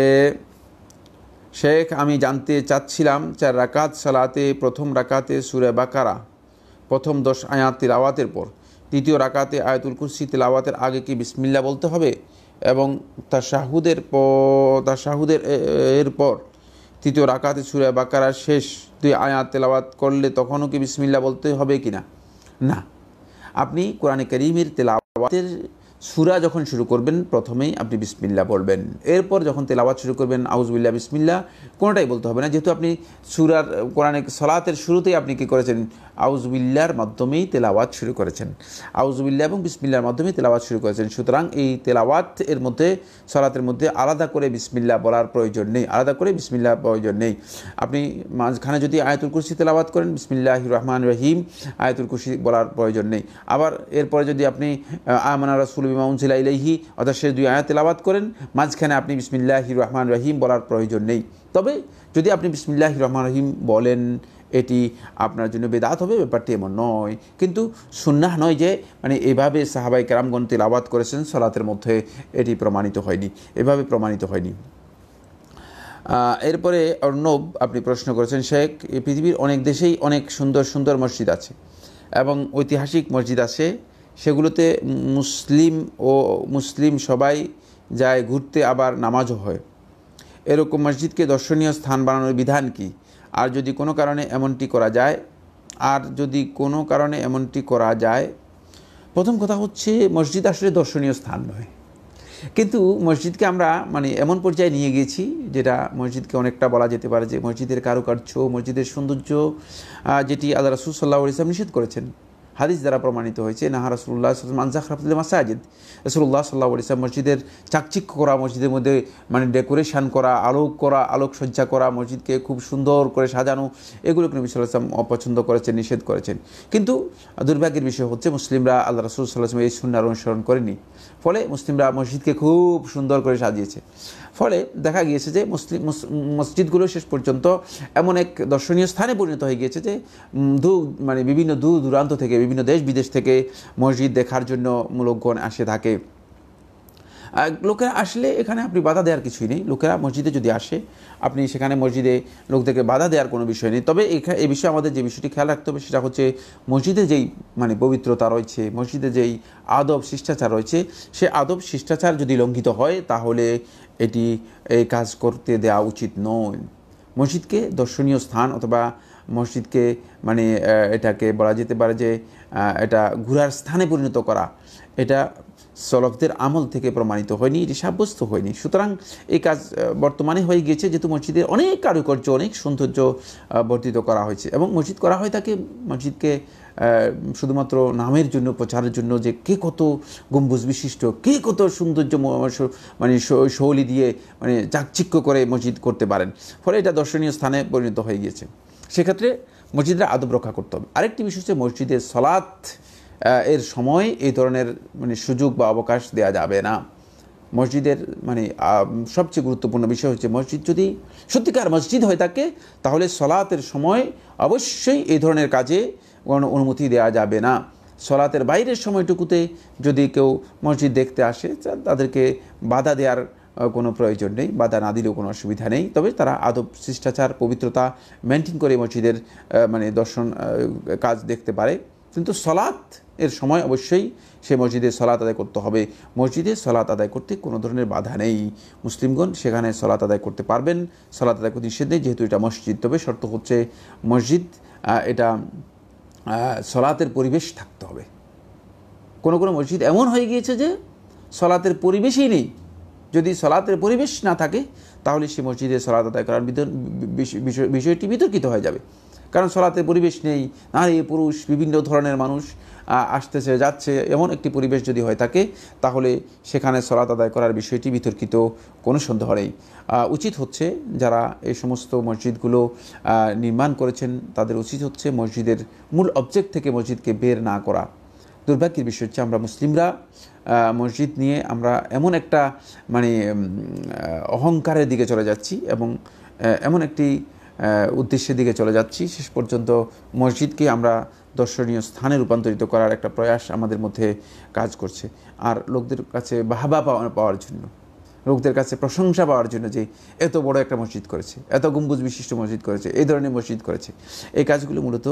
শেখ আমি জানতে চাচ্ছিলাম চার রাকাত সালাতে প্রথম রাকাতে সুরে বাকারা প্রথম দশ আয়াত তিলাওয়াতের পর তৃতীয় রাকাতে আয়াতুল কুসি তিলাওয়াতের আগে কি বিসমিল্লা বলতে হবে এবং তার শাহুদের প এর এরপর তৃতীয় রাকাতে সুরা বাকারার শেষ দুই আয়াত তেলাওয়াত করলে তখনও কি বিসমিল্লা বলতে হবে কি না না আপনি কোরআনে করিমের তেলাওয়াতের সুরা যখন শুরু করবেন প্রথমেই আপনি বিসমিল্লা বলবেন এরপর যখন তেলাওয়াত শুরু করবেন আউজবিল্লা বিসমিল্লা কোনোটাই বলতে হবে না যেহেতু আপনি সুরার কোরআনে সলাতের শুরুতেই আপনি কি করেছেন আউজবিল্লার মাধ্যমেই তেলাওয়াত শুরু করেছেন আউজবিল্লা এবং বিসমিল্লার মাধ্যমেই তেলাওয়াত শুরু করেছেন সুতরাং এই তেলাওয়াত এর মধ্যে সলাতের মধ্যে আলাদা করে বিসমিল্লা বলার প্রয়োজন নেই আলাদা করে বিসমিল্লা প্রয়োজন নেই আপনি মাঝখানে যদি আয়াতুল কুরসি তেলাওয়াত করেন বিসমিল্লাহ রহমান রহিম আয়াতুল কুরসি বলার প্রয়োজন নেই আবার এরপরে যদি আপনি আমানা রাসুল বিমাউনসিলা ইলাইহি অর্থাৎ সে দুই আয়াত তেলাওয়াত করেন মাঝখানে আপনি বিসমিল্লাহ রহমান রহিম বলার প্রয়োজন নেই তবে যদি আপনি বিসমিল্লাহ রহমান রহিম বলেন এটি আপনার জন্য বেদাত হবে ব্যাপারটি এমন নয় কিন্তু সুন্নাহ নয় যে মানে এভাবে সাহাবাই কেরামগণ আবাদ করেছেন সলাতের মধ্যে এটি প্রমাণিত হয়নি এভাবে প্রমাণিত হয়নি এরপরে অর্ণব আপনি প্রশ্ন করেছেন শেখ পৃথিবীর অনেক দেশেই অনেক সুন্দর সুন্দর মসজিদ আছে এবং ঐতিহাসিক মসজিদ আছে সেগুলোতে মুসলিম ও মুসলিম সবাই যায় ঘুরতে আবার নামাজও হয় এরকম মসজিদকে দর্শনীয় স্থান বানানোর বিধান কী আর যদি কোনো কারণে এমনটি করা যায় আর যদি কোনো কারণে এমনটি করা যায় প্রথম কথা হচ্ছে মসজিদ আসলে দর্শনীয় স্থান নয় কিন্তু মসজিদকে আমরা মানে এমন পর্যায়ে নিয়ে গেছি যেটা মসজিদকে অনেকটা বলা যেতে পারে যে মসজিদের কারুকার্য মসজিদের সৌন্দর্য যেটি আল্লাহ রাসুল সাল্লা ইসলাম নিষেধ করেছেন হাদিস দ্বারা প্রমাণিত হয়েছে নাহা রসুল্লাহ মান জাহরাফুল মাসাজিদ রসুল্লাহ সাল্লা ইসলাম মসজিদের চাকচিক করা মসজিদের মধ্যে মানে ডেকোরেশান করা আলোক করা আলোকসজ্জা করা মসজিদকে খুব সুন্দর করে সাজানো এগুলো নবী সাল্লাহ ইসলাম অপছন্দ করেছেন নিষেধ করেছেন কিন্তু দুর্ভাগ্যের বিষয় হচ্ছে মুসলিমরা আল্লাহ রসুল সাল্লাহ এই সুন্দর অনুসরণ করেনি ফলে মুসলিমরা মসজিদকে খুব সুন্দর করে সাজিয়েছে ফলে দেখা গিয়েছে যে মুসলিম মসজিদগুলো শেষ পর্যন্ত এমন এক দর্শনীয় স্থানে পরিণত হয়ে গিয়েছে যে দু মানে বিভিন্ন দূর দূরান্ত থেকে বিভিন্ন দেশ বিদেশ থেকে মসজিদ দেখার জন্য মূলকগণ আসে থাকে লোকেরা আসলে এখানে আপনি বাধা দেওয়ার কিছুই নেই লোকেরা মসজিদে যদি আসে আপনি সেখানে মসজিদে লোকদেরকে বাধা দেওয়ার কোনো বিষয় নেই তবে এ বিষয়ে আমাদের যে বিষয়টি খেয়াল রাখতে হবে সেটা হচ্ছে মসজিদে যেই মানে পবিত্রতা রয়েছে মসজিদে যেই আদব শিষ্টাচার রয়েছে সে আদব শিষ্টাচার যদি লঙ্ঘিত হয় তাহলে এটি এই কাজ করতে দেওয়া উচিত নয় মসজিদকে দর্শনীয় স্থান অথবা মসজিদকে মানে এটাকে বলা যেতে পারে যে এটা ঘোরার স্থানে পরিণত করা এটা সলফদের আমল থেকে প্রমাণিত হয়নি এটি সাব্যস্ত হয়নি সুতরাং এই কাজ বর্তমানে হয়ে গিয়েছে যেহেতু মসজিদের অনেক কারুকার্য অনেক সৌন্দর্য বর্ধিত করা হয়েছে এবং মসজিদ করা হয় তাকে মসজিদকে শুধুমাত্র নামের জন্য প্রচারের জন্য যে কে কত গম্বুজ বিশিষ্ট কে কত সৌন্দর্য মানে শৈলী দিয়ে মানে চাকচিক্য করে মসজিদ করতে পারেন ফলে এটা দর্শনীয় স্থানে পরিণত হয়ে গিয়েছে সেক্ষেত্রে মসজিদের আদব রক্ষা করতে হবে আরেকটি বিষয় হচ্ছে মসজিদের সলাৎ এর সময় এই ধরনের মানে সুযোগ বা অবকাশ দেয়া যাবে না মসজিদের মানে সবচেয়ে গুরুত্বপূর্ণ বিষয় হচ্ছে মসজিদ যদি সত্যিকার মসজিদ হয়ে থাকে তাহলে সলাতের সময় অবশ্যই এই ধরনের কাজে কোনো অনুমতি দেওয়া যাবে না সলাতের বাইরের সময়টুকুতে যদি কেউ মসজিদ দেখতে আসে তাদেরকে বাধা দেওয়ার কোনো প্রয়োজন নেই বাধা না দিলেও কোনো অসুবিধা নেই তবে তারা আদব শিষ্টাচার পবিত্রতা মেনটেন করে মসজিদের মানে দর্শন কাজ দেখতে পারে কিন্তু সলাত এর সময় অবশ্যই সে মসজিদে সলাত আদায় করতে হবে মসজিদে সলাত আদায় করতে কোনো ধরনের বাধা নেই মুসলিমগণ সেখানে সলাত আদায় করতে পারবেন সলাত আদায় করতে নিষেধ নেই যেহেতু এটা মসজিদ তবে শর্ত হচ্ছে মসজিদ এটা সলাতের পরিবেশ থাকতে হবে কোনো কোনো মসজিদ এমন হয়ে গিয়েছে যে সলাতের পরিবেশই নেই যদি সলাতের পরিবেশ না থাকে তাহলে সে মসজিদে সলাত আদায় করার বিষয়টি বিতর্কিত হয়ে যাবে কারণ সলাতে পরিবেশ নেই নারী পুরুষ বিভিন্ন ধরনের মানুষ আসতেছে যাচ্ছে এমন একটি পরিবেশ যদি হয় থাকে তাহলে সেখানে সলাত আদায় করার বিষয়টি বিতর্কিত কোনো সন্দেহ নেই উচিত হচ্ছে যারা এই সমস্ত মসজিদগুলো নির্মাণ করেছেন তাদের উচিত হচ্ছে মসজিদের মূল অবজেক্ট থেকে মসজিদকে বের না করা দুর্ভাগ্যের বিষয় হচ্ছে আমরা মুসলিমরা মসজিদ নিয়ে আমরা এমন একটা মানে অহংকারের দিকে চলে যাচ্ছি এবং এমন একটি উদ্দেশ্যের দিকে চলে যাচ্ছি শেষ পর্যন্ত মসজিদকে আমরা দর্শনীয় স্থানে রূপান্তরিত করার একটা প্রয়াস আমাদের মধ্যে কাজ করছে আর লোকদের কাছে বাহাবা পাওয়ার জন্য লোকদের কাছে প্রশংসা পাওয়ার জন্য যে এত বড় একটা মসজিদ করেছে এত গম্বুজ বিশিষ্ট মসজিদ করেছে এই ধরনের মসজিদ করেছে এই কাজগুলো মূলত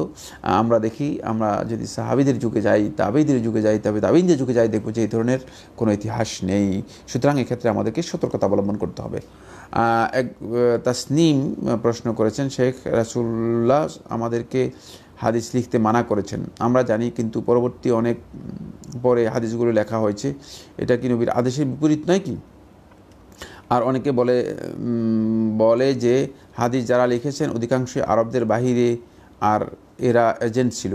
আমরা দেখি আমরা যদি সাহাবিদের যুগে যাই তাবেইদের যুগে যাই তবে তাবিনদের যুগে যাই দেখব যে এই ধরনের কোনো ইতিহাস নেই সুতরাং এক্ষেত্রে আমাদেরকে সতর্কতা অবলম্বন করতে হবে এক তাসনিম প্রশ্ন করেছেন শেখ রাসুল্লাহ আমাদেরকে হাদিস লিখতে মানা করেছেন আমরা জানি কিন্তু পরবর্তী অনেক পরে হাদিসগুলো লেখা হয়েছে এটা কি নবীর আদেশের বিপরীত নয় কি আর অনেকে বলে বলে যে হাদিস যারা লিখেছেন অধিকাংশই আরবদের বাহিরে আর এরা এজেন্ট ছিল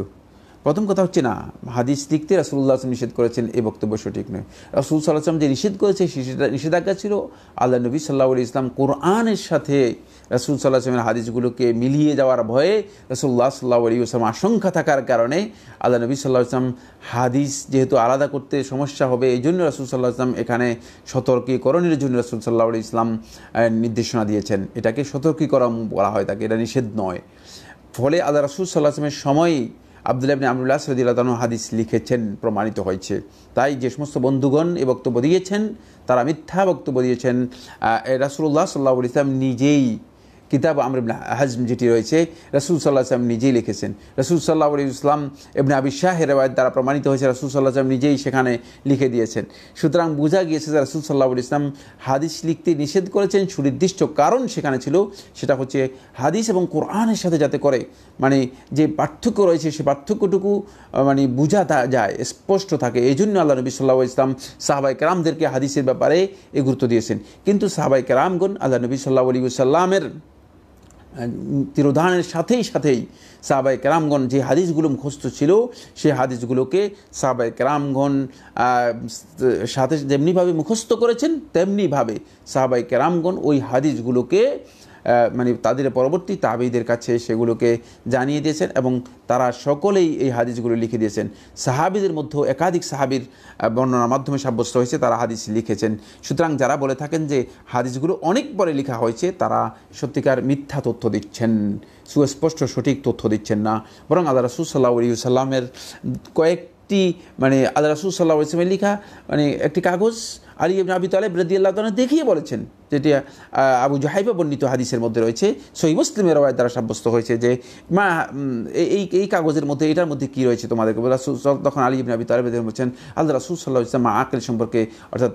প্রথম কথা হচ্ছে না হাদিস লিখতে রাসুল্লাহ আসলাম নিষেধ করেছেন এই বক্তব্য সঠিক নয় রাসুল সাল্লাহ আসলাম যে নিষেধ করেছে নিষেধাজ্ঞা ছিল আল্লাহ নবী সাল্লাহ ইসলাম কোরআনের সাথে রাসুল সাল্লাহ আসলামের হাদিসগুলোকে মিলিয়ে যাওয়ার ভয়ে রাসুল্লাহ সাল্লাহ আলী আসলাম আশঙ্কা থাকার কারণে আল্লাহ নবী সাল্লাহ ইসলাম হাদিস যেহেতু আলাদা করতে সমস্যা হবে এই জন্য রাসুল সাল্লাহ ইসলাম এখানে সতর্কীকরণের জন্য রাসুল সাল্লাহ আলী ইসলাম নির্দেশনা দিয়েছেন এটাকে সতর্কীকরণ বলা হয় তাকে এটা নিষেধ নয় ফলে আল্লাহ রাসুল সাল্লাহ আসলামের সময় আবদুল্লাহ ইবনে আমরুল্লাহ সদিল্লাহ হাদিস লিখেছেন প্রমাণিত হয়েছে তাই যে সমস্ত বন্ধুগণ এ বক্তব্য দিয়েছেন তারা মিথ্যা বক্তব্য দিয়েছেন রাসুল্লাহ সাল্লাহ ইসলাম নিজেই কিতাব আমর ইবনা হাজম যেটি রয়েছে রসুল সাল্লাহ সাল্লাম নিজেই লিখেছেন রসুল সাল্লাহ আলী ইসলাম এবনে আবি শাহের দ্বারা প্রমাণিত হয়েছে রসুল সাল্লাহ সাল্লাম নিজেই সেখানে লিখে দিয়েছেন সুতরাং বোঝা গিয়েছে যে রসুল সাল্লাহ ইসলাম হাদিস লিখতে নিষেধ করেছেন সুনির্দিষ্ট কারণ সেখানে ছিল সেটা হচ্ছে হাদিস এবং কোরআনের সাথে যাতে করে মানে যে পার্থক্য রয়েছে সে পার্থক্যটুকু মানে বোঝা যায় স্পষ্ট থাকে এই জন্য আল্লাহ নবী সাল্লাহ ইসলাম সাহাবাই কেরামদেরকে হাদিসের ব্যাপারে এ গুরুত্ব দিয়েছেন কিন্তু সাহাবাই কেরামগণ আল্লাহ নবী সাল্লাহ আলী সাল্লামের তিরোধানের সাথেই সাথেই সাবাই কেরামগণ যে হাদিসগুলো মুখস্থ ছিল সেই হাদিসগুলোকে সাবাই কেরামগণ সাথে যেমনিভাবে মুখস্থ করেছেন তেমনিভাবে সাহাবাই কেরামগণ ওই হাদিসগুলোকে মানে তাদের পরবর্তী তাহাবিদের কাছে সেগুলোকে জানিয়ে দিয়েছেন এবং তারা সকলেই এই হাদিসগুলো লিখে দিয়েছেন সাহাবিদের মধ্যেও একাধিক সাহাবির বর্ণনার মাধ্যমে সাব্যস্ত হয়েছে তারা হাদিস লিখেছেন সুতরাং যারা বলে থাকেন যে হাদিসগুলো অনেক পরে লেখা হয়েছে তারা সত্যিকার মিথ্যা তথ্য দিচ্ছেন সুস্পষ্ট সঠিক তথ্য দিচ্ছেন না বরং আল্লাহ রাসুল সাল্লাহ সাল্লামের কয়েকটি মানে আল্লাহ রাসুল সাল্লাহ ইসলামের লেখা মানে একটি কাগজ আলী ইবনে আবি তালেব আল্লাহ তালা দেখিয়ে বলেছেন যেটি আবু জাহাইবা বর্ণিত হাদিসের মধ্যে রয়েছে সহি মুসলিমের রায় দ্বারা সাব্যস্ত হয়েছে যে মা এই এই কাগজের মধ্যে এটার মধ্যে কী রয়েছে তোমাদেরকে তখন আলী ইবনে আবি তালেব বলছেন আল্লাহ রাসুল সাল্লাহ ইসলাম মা আকেল সম্পর্কে অর্থাৎ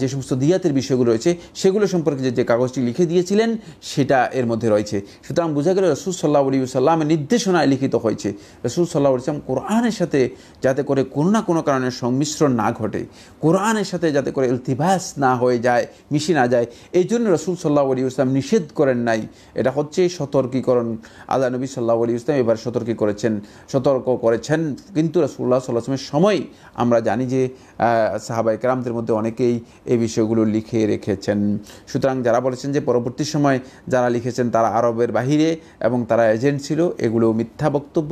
যে সমস্ত দিয়াতের বিষয়গুলো রয়েছে সেগুলো সম্পর্কে যে যে কাগজটি লিখে দিয়েছিলেন সেটা এর মধ্যে রয়েছে সুতরাং বোঝা গেল রসুল সাল্লাহ আলী সাল্লামের নির্দেশনায় লিখিত হয়েছে রসুল সাল্লাহ ইসলাম কোরআনের সাথে যাতে করে কোনো না কোনো কারণে সংমিশ্রণ না ঘটে কোরআনের সাথে যাতে করে ইলতিবাস না হয়ে যায় মিশি না যায় এই জন্য রসুল সাল্লাহ আলী ইসলাম নিষেধ করেন নাই এটা হচ্ছে সতর্কীকরণ আল্লাহ নবী সাল্লাহ আলী ইসলাম এবার সতর্কী করেছেন সতর্ক করেছেন কিন্তু রসুল্লাহ আসলামের সময় আমরা জানি যে সাহাবাই ক্রামদের মধ্যে অনেকেই এই বিষয়গুলো লিখে রেখেছেন সুতরাং যারা বলেছেন যে পরবর্তী সময় যারা লিখেছেন তারা আরবের বাহিরে এবং তারা এজেন্ট ছিল এগুলো মিথ্যা বক্তব্য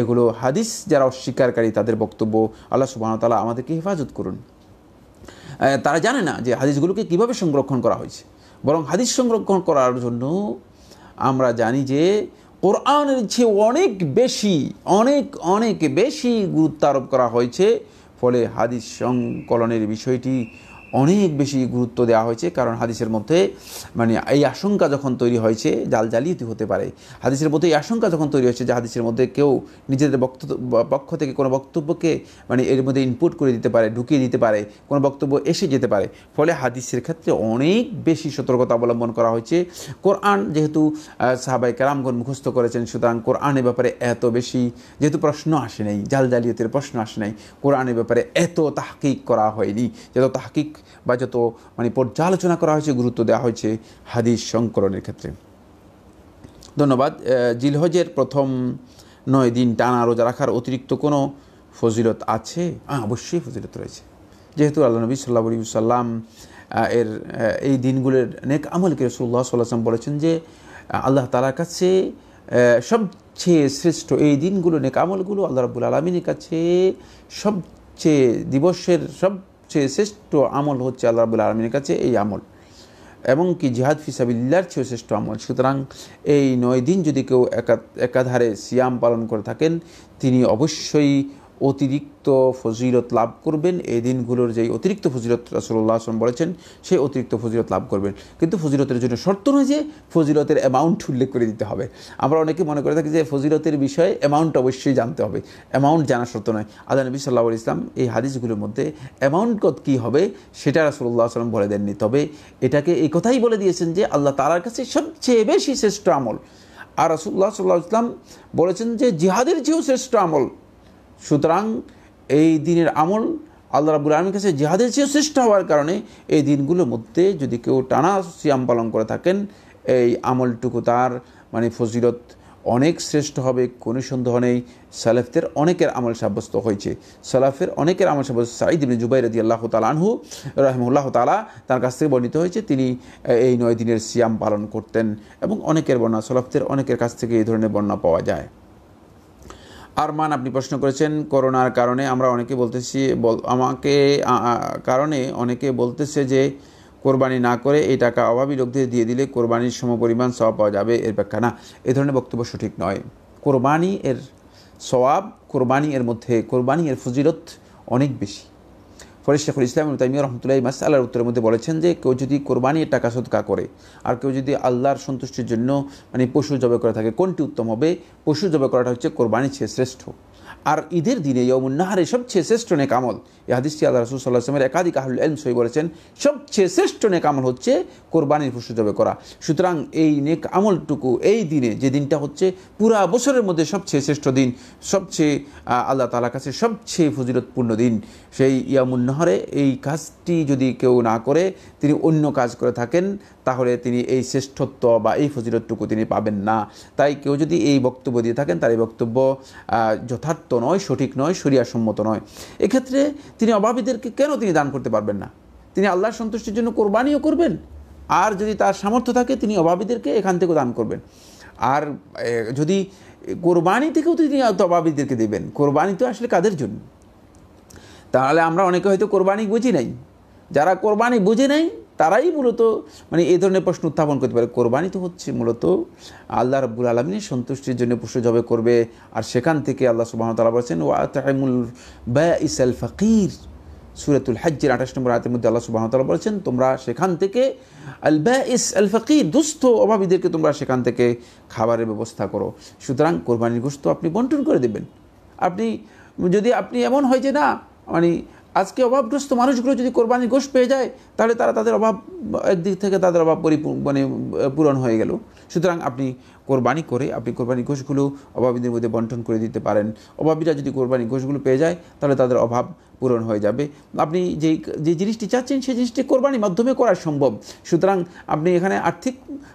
এগুলো হাদিস যারা অস্বীকারকারী তাদের বক্তব্য আল্লাহ সুবাহতালা আমাদেরকে হেফাজত করুন তারা জানে না যে হাদিসগুলোকে কিভাবে সংরক্ষণ করা হয়েছে বরং হাদিস সংরক্ষণ করার জন্য আমরা জানি যে কোরআনের চেয়ে অনেক বেশি অনেক অনেক বেশি গুরুত্ব আরোপ করা হয়েছে ফলে হাদিস সংকলনের বিষয়টি অনেক বেশি গুরুত্ব দেওয়া হয়েছে কারণ হাদিসের মধ্যে মানে এই আশঙ্কা যখন তৈরি হয়েছে জাল জালিয়াতি হতে পারে হাদিসের মধ্যে এই আশঙ্কা যখন তৈরি হয়েছে যে হাদিসের মধ্যে কেউ নিজেদের পক্ষ থেকে কোনো বক্তব্যকে মানে এর মধ্যে ইনপুট করে দিতে পারে ঢুকিয়ে দিতে পারে কোনো বক্তব্য এসে যেতে পারে ফলে হাদিসের ক্ষেত্রে অনেক বেশি সতর্কতা অবলম্বন করা হয়েছে কোরআন যেহেতু সাহাবাই কারামগণ মুখস্থ করেছেন সুতরাং কোরআনের ব্যাপারে এত বেশি যেহেতু প্রশ্ন আসে নাই জাল জালিয়াতির প্রশ্ন আসে নাই কোরআনের ব্যাপারে এত তাহকিক করা হয়নি যেহেতু তাহকিক বা যত মানে পর্যালোচনা করা হয়েছে গুরুত্ব দেওয়া হয়েছে হাদিস সংকলনের ক্ষেত্রে ধন্যবাদ জিলহজের প্রথম নয় দিন টানা রোজা রাখার অতিরিক্ত কোনো ফজিলত আছে হ্যাঁ অবশ্যই ফজিলত রয়েছে যেহেতু আল্লাহ নবী সাল্লা সাল্লাম এর এই দিনগুলোর নেক আমলকে রসুল্লাহ সাল্লাম বলেছেন যে আল্লাহ তালার কাছে সবচেয়ে শ্রেষ্ঠ এই দিনগুলো নেক আমলগুলো আল্লাহ রাবুল আলমিনের কাছে সবচেয়ে দিবসের সব সবচেয়ে শ্রেষ্ঠ আমল হচ্ছে আল্লাহ রাবুল আলমীর কাছে এই আমল এবং কি জিহাদ ফিসাবিল্লার চেয়েও শ্রেষ্ঠ আমল সুতরাং এই নয় দিন যদি কেউ একাধারে সিয়াম পালন করে থাকেন তিনি অবশ্যই অতিরিক্ত ফজিলত লাভ করবেন এই দিনগুলোর যেই অতিরিক্ত ফজিলত রাসুল্লাহ আসলাম বলেছেন সেই অতিরিক্ত ফজিলত লাভ করবেন কিন্তু ফজিলতের জন্য শর্ত নয় যে ফজিলতের অ্যামাউন্ট উল্লেখ করে দিতে হবে আমরা অনেকে মনে করে থাকি যে ফজিলতের বিষয়ে অ্যামাউন্ট অবশ্যই জানতে হবে অ্যামাউন্ট জানা শর্ত নয় আদা নবী সাল্লাহ ইসলাম এই হাদিসগুলোর মধ্যে অ্যামাউন্ট কত কী হবে সেটা রাসুল্লাহ আসলাম বলে দেননি তবে এটাকে এই কথাই বলে দিয়েছেন যে আল্লাহ তালার কাছে সবচেয়ে বেশি শ্রেষ্ঠ আমল আর রাসুল্লাহ সাল্লাহ ইসলাম বলেছেন যে জিহাদের চেয়েও শ্রেষ্ঠ আমল সুতরাং এই দিনের আমল আল্লাহ রাবুল আলমীর কাছে জেহাদের চেয়েও শ্রেষ্ঠ হওয়ার কারণে এই দিনগুলোর মধ্যে যদি কেউ টানা সিয়াম পালন করে থাকেন এই আমলটুকু তার মানে ফজিরত অনেক শ্রেষ্ঠ হবে কোনো সন্দেহ নেই সালেফদের অনেকের আমল সাব্যস্ত হয়েছে সালাফের অনেকের আমল সাব্যস্ত সাঈদ ইবনে জুবাই রদি আল্লাহ আনহু রহমুল্লাহ তালা তার কাছ থেকে বর্ণিত হয়েছে তিনি এই নয় দিনের সিয়াম পালন করতেন এবং অনেকের বর্ণা সালাফদের অনেকের কাছ থেকে এই ধরনের বর্ণা পাওয়া যায় আরমান আপনি প্রশ্ন করেছেন করোনার কারণে আমরা অনেকে বলতেছি আমাকে কারণে অনেকে বলতেছে যে কোরবানি না করে এই টাকা অভাবী লোকদের দিয়ে দিলে কোরবানির সমপরিমাণ সব পাওয়া যাবে এর ব্যাখ্যা না এ ধরনের বক্তব্য সঠিক নয় কোরবানি এর সওয়াব কোরবানি এর মধ্যে কোরবানি এর ফজিলত অনেক বেশি ফলে শেখুল ইসলাম তাইমি রহমতুল্লাহ আল্লাহর উত্তরের মধ্যে বলেছেন যে কেউ যদি কোরবানির টাকা সদকা করে আর কেউ যদি আল্লাহর সন্তুষ্টির জন্য মানে পশু জবে করে থাকে কোনটি উত্তম হবে পশু জবে করাটা হচ্ছে কোরবানির চেয়ে শ্রেষ্ঠ আর ঈদের দিনে ইয়মুন্নাহারে সবচেয়ে শ্রেষ্ঠ নেকামল আমল হাদিসটি আল্লাহ রসুল সাল্লাহ আসলামের একাধিক আহুল এলম সই বলেছেন সবচেয়ে শ্রেষ্ঠ আমল হচ্ছে কোরবানির পশু জবে করা সুতরাং এই নেক আমলটুকু এই দিনে যে দিনটা হচ্ছে পুরা বছরের মধ্যে সবচেয়ে শ্রেষ্ঠ দিন সবচেয়ে আল্লাহ তালার কাছে সবচেয়ে ফজিলতপূর্ণ দিন সেই ইয়ামুন্নাহারে এই কাজটি যদি কেউ না করে তিনি অন্য কাজ করে থাকেন তাহলে তিনি এই শ্রেষ্ঠত্ব বা এই ফজিলতটুকু তিনি পাবেন না তাই কেউ যদি এই বক্তব্য দিয়ে থাকেন তার এই বক্তব্য যথার্থ প্রাপ্য নয় সঠিক নয় সম্মত নয় এক্ষেত্রে তিনি অভাবীদেরকে কেন তিনি দান করতে পারবেন না তিনি আল্লাহর সন্তুষ্টির জন্য কোরবানিও করবেন আর যদি তার সামর্থ্য থাকে তিনি অভাবীদেরকে এখান থেকেও দান করবেন আর যদি কোরবানি থেকেও তিনি অভাবীদেরকে দেবেন কোরবানি তো আসলে কাদের জন্য তাহলে আমরা অনেকে হয়তো কোরবানি বুঝি নাই যারা কোরবানি বুঝে নেয় তারাই মূলত মানে এই ধরনের প্রশ্ন উত্থাপন করতে পারে কোরবানি তো হচ্ছে মূলত আল্লাহ রব্বুল আলমিনের সন্তুষ্টির জন্য পশু জবে করবে আর সেখান থেকে আল্লাহ সুবাহতালা বলছেন ও আতাহমুল বা ইসাল ফকির সুরাতুল হাজির আঠাশ নম্বর আয়তের মধ্যে আল্লাহ সুবাহতালা বলছেন তোমরা সেখান থেকে আল বা ইস আল ফকির দুস্থ অভাবীদেরকে তোমরা সেখান থেকে খাবারের ব্যবস্থা করো সুতরাং কোরবানির গোস্ত আপনি বন্টন করে দেবেন আপনি যদি আপনি এমন হয় যে না মানে আজকে অভাবগ্রস্ত মানুষগুলো যদি কোরবানির গোষ্ঠ পেয়ে যায় তাহলে তারা তাদের অভাব দিক থেকে তাদের অভাব মানে পূরণ হয়ে গেল সুতরাং আপনি কোরবানি করে আপনি কোরবানি ঘোষগুলো অভাবীদের মধ্যে বন্টন করে দিতে পারেন অভাবীরা যদি কোরবানি ঘোষগুলো পেয়ে যায় তাহলে তাদের অভাব পূরণ হয়ে যাবে আপনি যেই যে জিনিসটি চাচ্ছেন সেই জিনিসটি কোরবানির মাধ্যমে করা সম্ভব সুতরাং আপনি এখানে আর্থিক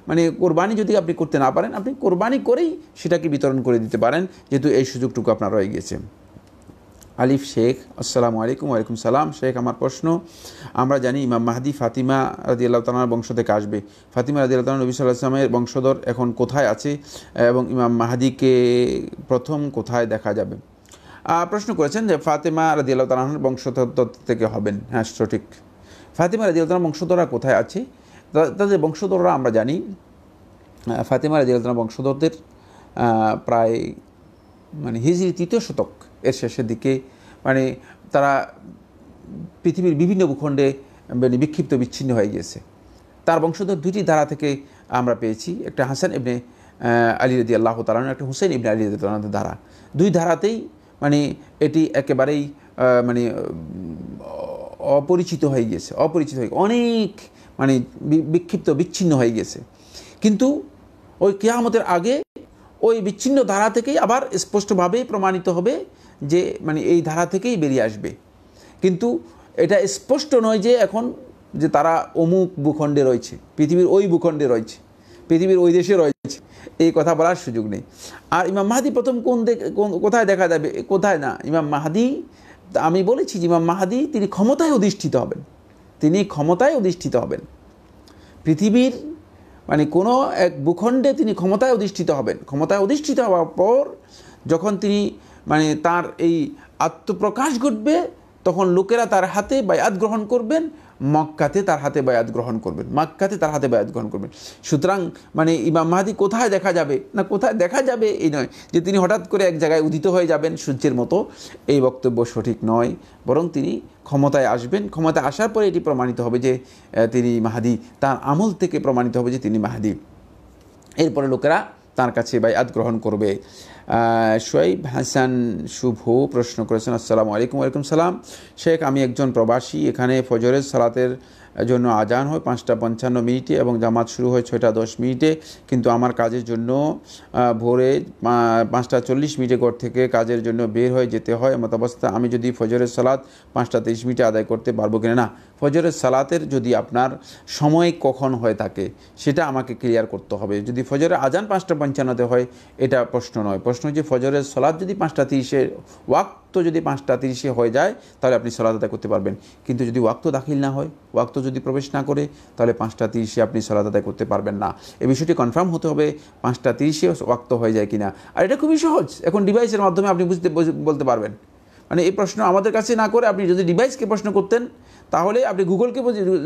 মানে কোরবানি যদি আপনি করতে না পারেন আপনি কোরবানি করেই সেটাকে বিতরণ করে দিতে পারেন যেহেতু এই সুযোগটুকু আপনার রয়ে গেছে আলিফ শেখ আসসালামু আলাইকুম ওয়ালাইকুম সালাম শেখ আমার প্রশ্ন আমরা জানি ইমাম মাহাদি ফাতিমা রাজি আল্লাহ তালার বংশ থেকে আসবে ফাতিমা রাজি আল্লাহ নবী সাল্লাহ ইসলামের বংশধর এখন কোথায় আছে এবং ইমাম মাহাদিকে প্রথম কোথায় দেখা যাবে প্রশ্ন করেছেন যে ফাতেমা রাজি আল্লাহ তালাহর বংশধর থেকে হবেন হ্যাঁ সঠিক ফাতিমা রাজি আল্লাহ বংশধররা কোথায় আছে তাদের বংশধররা আমরা জানি ফাতেমা রাজি আল্লাহ বংশধরদের প্রায় মানে হিজির তৃতীয় শতক এর শেষের দিকে মানে তারা পৃথিবীর বিভিন্ন ভূখণ্ডে মানে বিক্ষিপ্ত বিচ্ছিন্ন হয়ে গিয়েছে তার বংশধর দুইটি ধারা থেকে আমরা পেয়েছি একটা হাসান ইবনে আলী রদি আল্লাহ তালান একটা হুসেন ইবনে আলী রদি ধারা দুই ধারাতেই মানে এটি একেবারেই মানে অপরিচিত হয়ে গিয়েছে অপরিচিত হয়ে অনেক মানে বিক্ষিপ্ত বিচ্ছিন্ন হয়ে গেছে কিন্তু ওই কেয়ামতের আগে ওই বিচ্ছিন্ন ধারা থেকেই আবার স্পষ্টভাবেই প্রমাণিত হবে যে মানে এই ধারা থেকেই বেরিয়ে আসবে কিন্তু এটা স্পষ্ট নয় যে এখন যে তারা অমুক ভূখণ্ডে রয়েছে পৃথিবীর ওই ভূখণ্ডে রয়েছে পৃথিবীর ওই দেশে রয়েছে এই কথা বলার সুযোগ নেই আর ইমাম মাহাদি প্রথম কোন কোথায় দেখা যাবে কোথায় না ইমাম মাহাদি আমি বলেছি যে ইমাম মাহাদি তিনি ক্ষমতায় অধিষ্ঠিত হবেন তিনি ক্ষমতায় অধিষ্ঠিত হবেন পৃথিবীর মানে কোনো এক ভূখণ্ডে তিনি ক্ষমতায় অধিষ্ঠিত হবেন ক্ষমতায় অধিষ্ঠিত হওয়ার পর যখন তিনি মানে তার এই আত্মপ্রকাশ ঘটবে তখন লোকেরা তার হাতে বায়াত গ্রহণ করবেন মক্কাতে তার হাতে বায়াত গ্রহণ করবেন মাক্কাতে তার হাতে বায়াত গ্রহণ করবেন সুতরাং মানে ইমাম মাহাদি কোথায় দেখা যাবে না কোথায় দেখা যাবে এই নয় যে তিনি হঠাৎ করে এক জায়গায় উদিত হয়ে যাবেন সূর্যের মতো এই বক্তব্য সঠিক নয় বরং তিনি ক্ষমতায় আসবেন ক্ষমতায় আসার পরে এটি প্রমাণিত হবে যে তিনি মাহাদি তার আমল থেকে প্রমাণিত হবে যে তিনি মাহাদি এরপরে লোকেরা তার কাছে বায়াত গ্রহণ করবে শোয়েব হাসান শুভ প্রশ্ন করেছেন আসসালামু আলাইকুম ওয়ালাইকুম সালাম শেখ আমি একজন প্রবাসী এখানে ফজরের সালাতের জন্য আজান হয় পাঁচটা পঞ্চান্ন মিনিটে এবং জামাত শুরু হয় ছয়টা দশ মিনিটে কিন্তু আমার কাজের জন্য ভোরে পাঁচটা চল্লিশ মিনিটে ঘর থেকে কাজের জন্য বের হয়ে যেতে হয় এমত অবস্থা আমি যদি ফজরের সালাদ পাঁচটা তেইশ মিনিটে আদায় করতে পারবো কিনা না ফজরের সালাতের যদি আপনার সময় কখন হয়ে থাকে সেটা আমাকে ক্লিয়ার করতে হবে যদি ফজরের আজান পাঁচটা পঞ্চান্নতে হয় এটা প্রশ্ন নয় প্রশ্ন হচ্ছে ফজরের সালাদ যদি পাঁচটা তিরিশে ওয়াক যদি পাঁচটা তিরিশে হয়ে যায় তাহলে আপনি সলাদ আদায় করতে পারবেন কিন্তু যদি ওয়াক্ত দাখিল না হয় ওয়াক্ত যদি প্রবেশ না করে তাহলে পাঁচটা তিরিশে আপনি সলাদ আদায় করতে পারবেন না এই বিষয়টি কনফার্ম হতে হবে পাঁচটা তিরিশে ওয়াক্ত হয়ে যায় কিনা আর এটা খুবই সহজ এখন ডিভাইসের মাধ্যমে আপনি বুঝতে বলতে পারবেন মানে এই প্রশ্ন আমাদের কাছে না করে আপনি যদি ডিভাইসকে প্রশ্ন করতেন তাহলে আপনি গুগলকে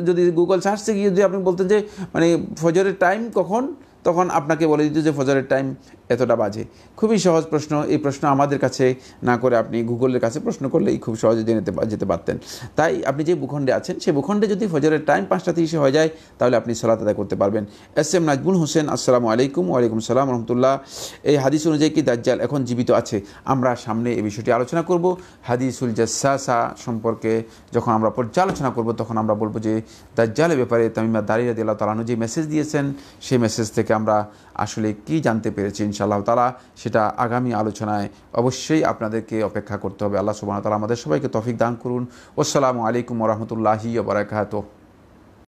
যদি গুগল সার্চে গিয়ে যদি আপনি বলতেন যে মানে ফজরের টাইম কখন তখন আপনাকে বলে দিত যে ফজরের টাইম এতটা বাজে খুবই সহজ প্রশ্ন এই প্রশ্ন আমাদের কাছে না করে আপনি গুগলের কাছে প্রশ্ন করলেই খুব সহজে জেনে যেতে পারতেন তাই আপনি যে ভূখণ্ডে আছেন সেই ভূখণ্ডে যদি ফজরের টাইম পাঁচটা তিরিশে হয়ে যায় তাহলে আপনি সলাত আদায় করতে পারবেন এস এম নাজমুল হোসেন আসসালামু আলাইকুম ওয়ালাইকুম সালাম রহমতুল্লাহ এই হাদিস অনুযায়ী কি দাজ্জাল এখন জীবিত আছে আমরা সামনে এই বিষয়টি আলোচনা করব হাদিসুল জাসা সম্পর্কে যখন আমরা পর্যালোচনা করব তখন আমরা বলবো যে দাজ্জালের ব্যাপারে তামিমা দারিয়া দিল্লা তালানু যে মেসেজ দিয়েছেন সেই মেসেজ থেকে আমরা আসলে কি জানতে পেরেছে ইনশাআল্লাহ তালা সেটা আগামী আলোচনায় অবশ্যই আপনাদেরকে অপেক্ষা করতে হবে আল্লাহ সুবাহ তালা আমাদের সবাইকে তফিক দান করুন আসসালামু আলাইকুম রহমতুল্লাহি বারাকাত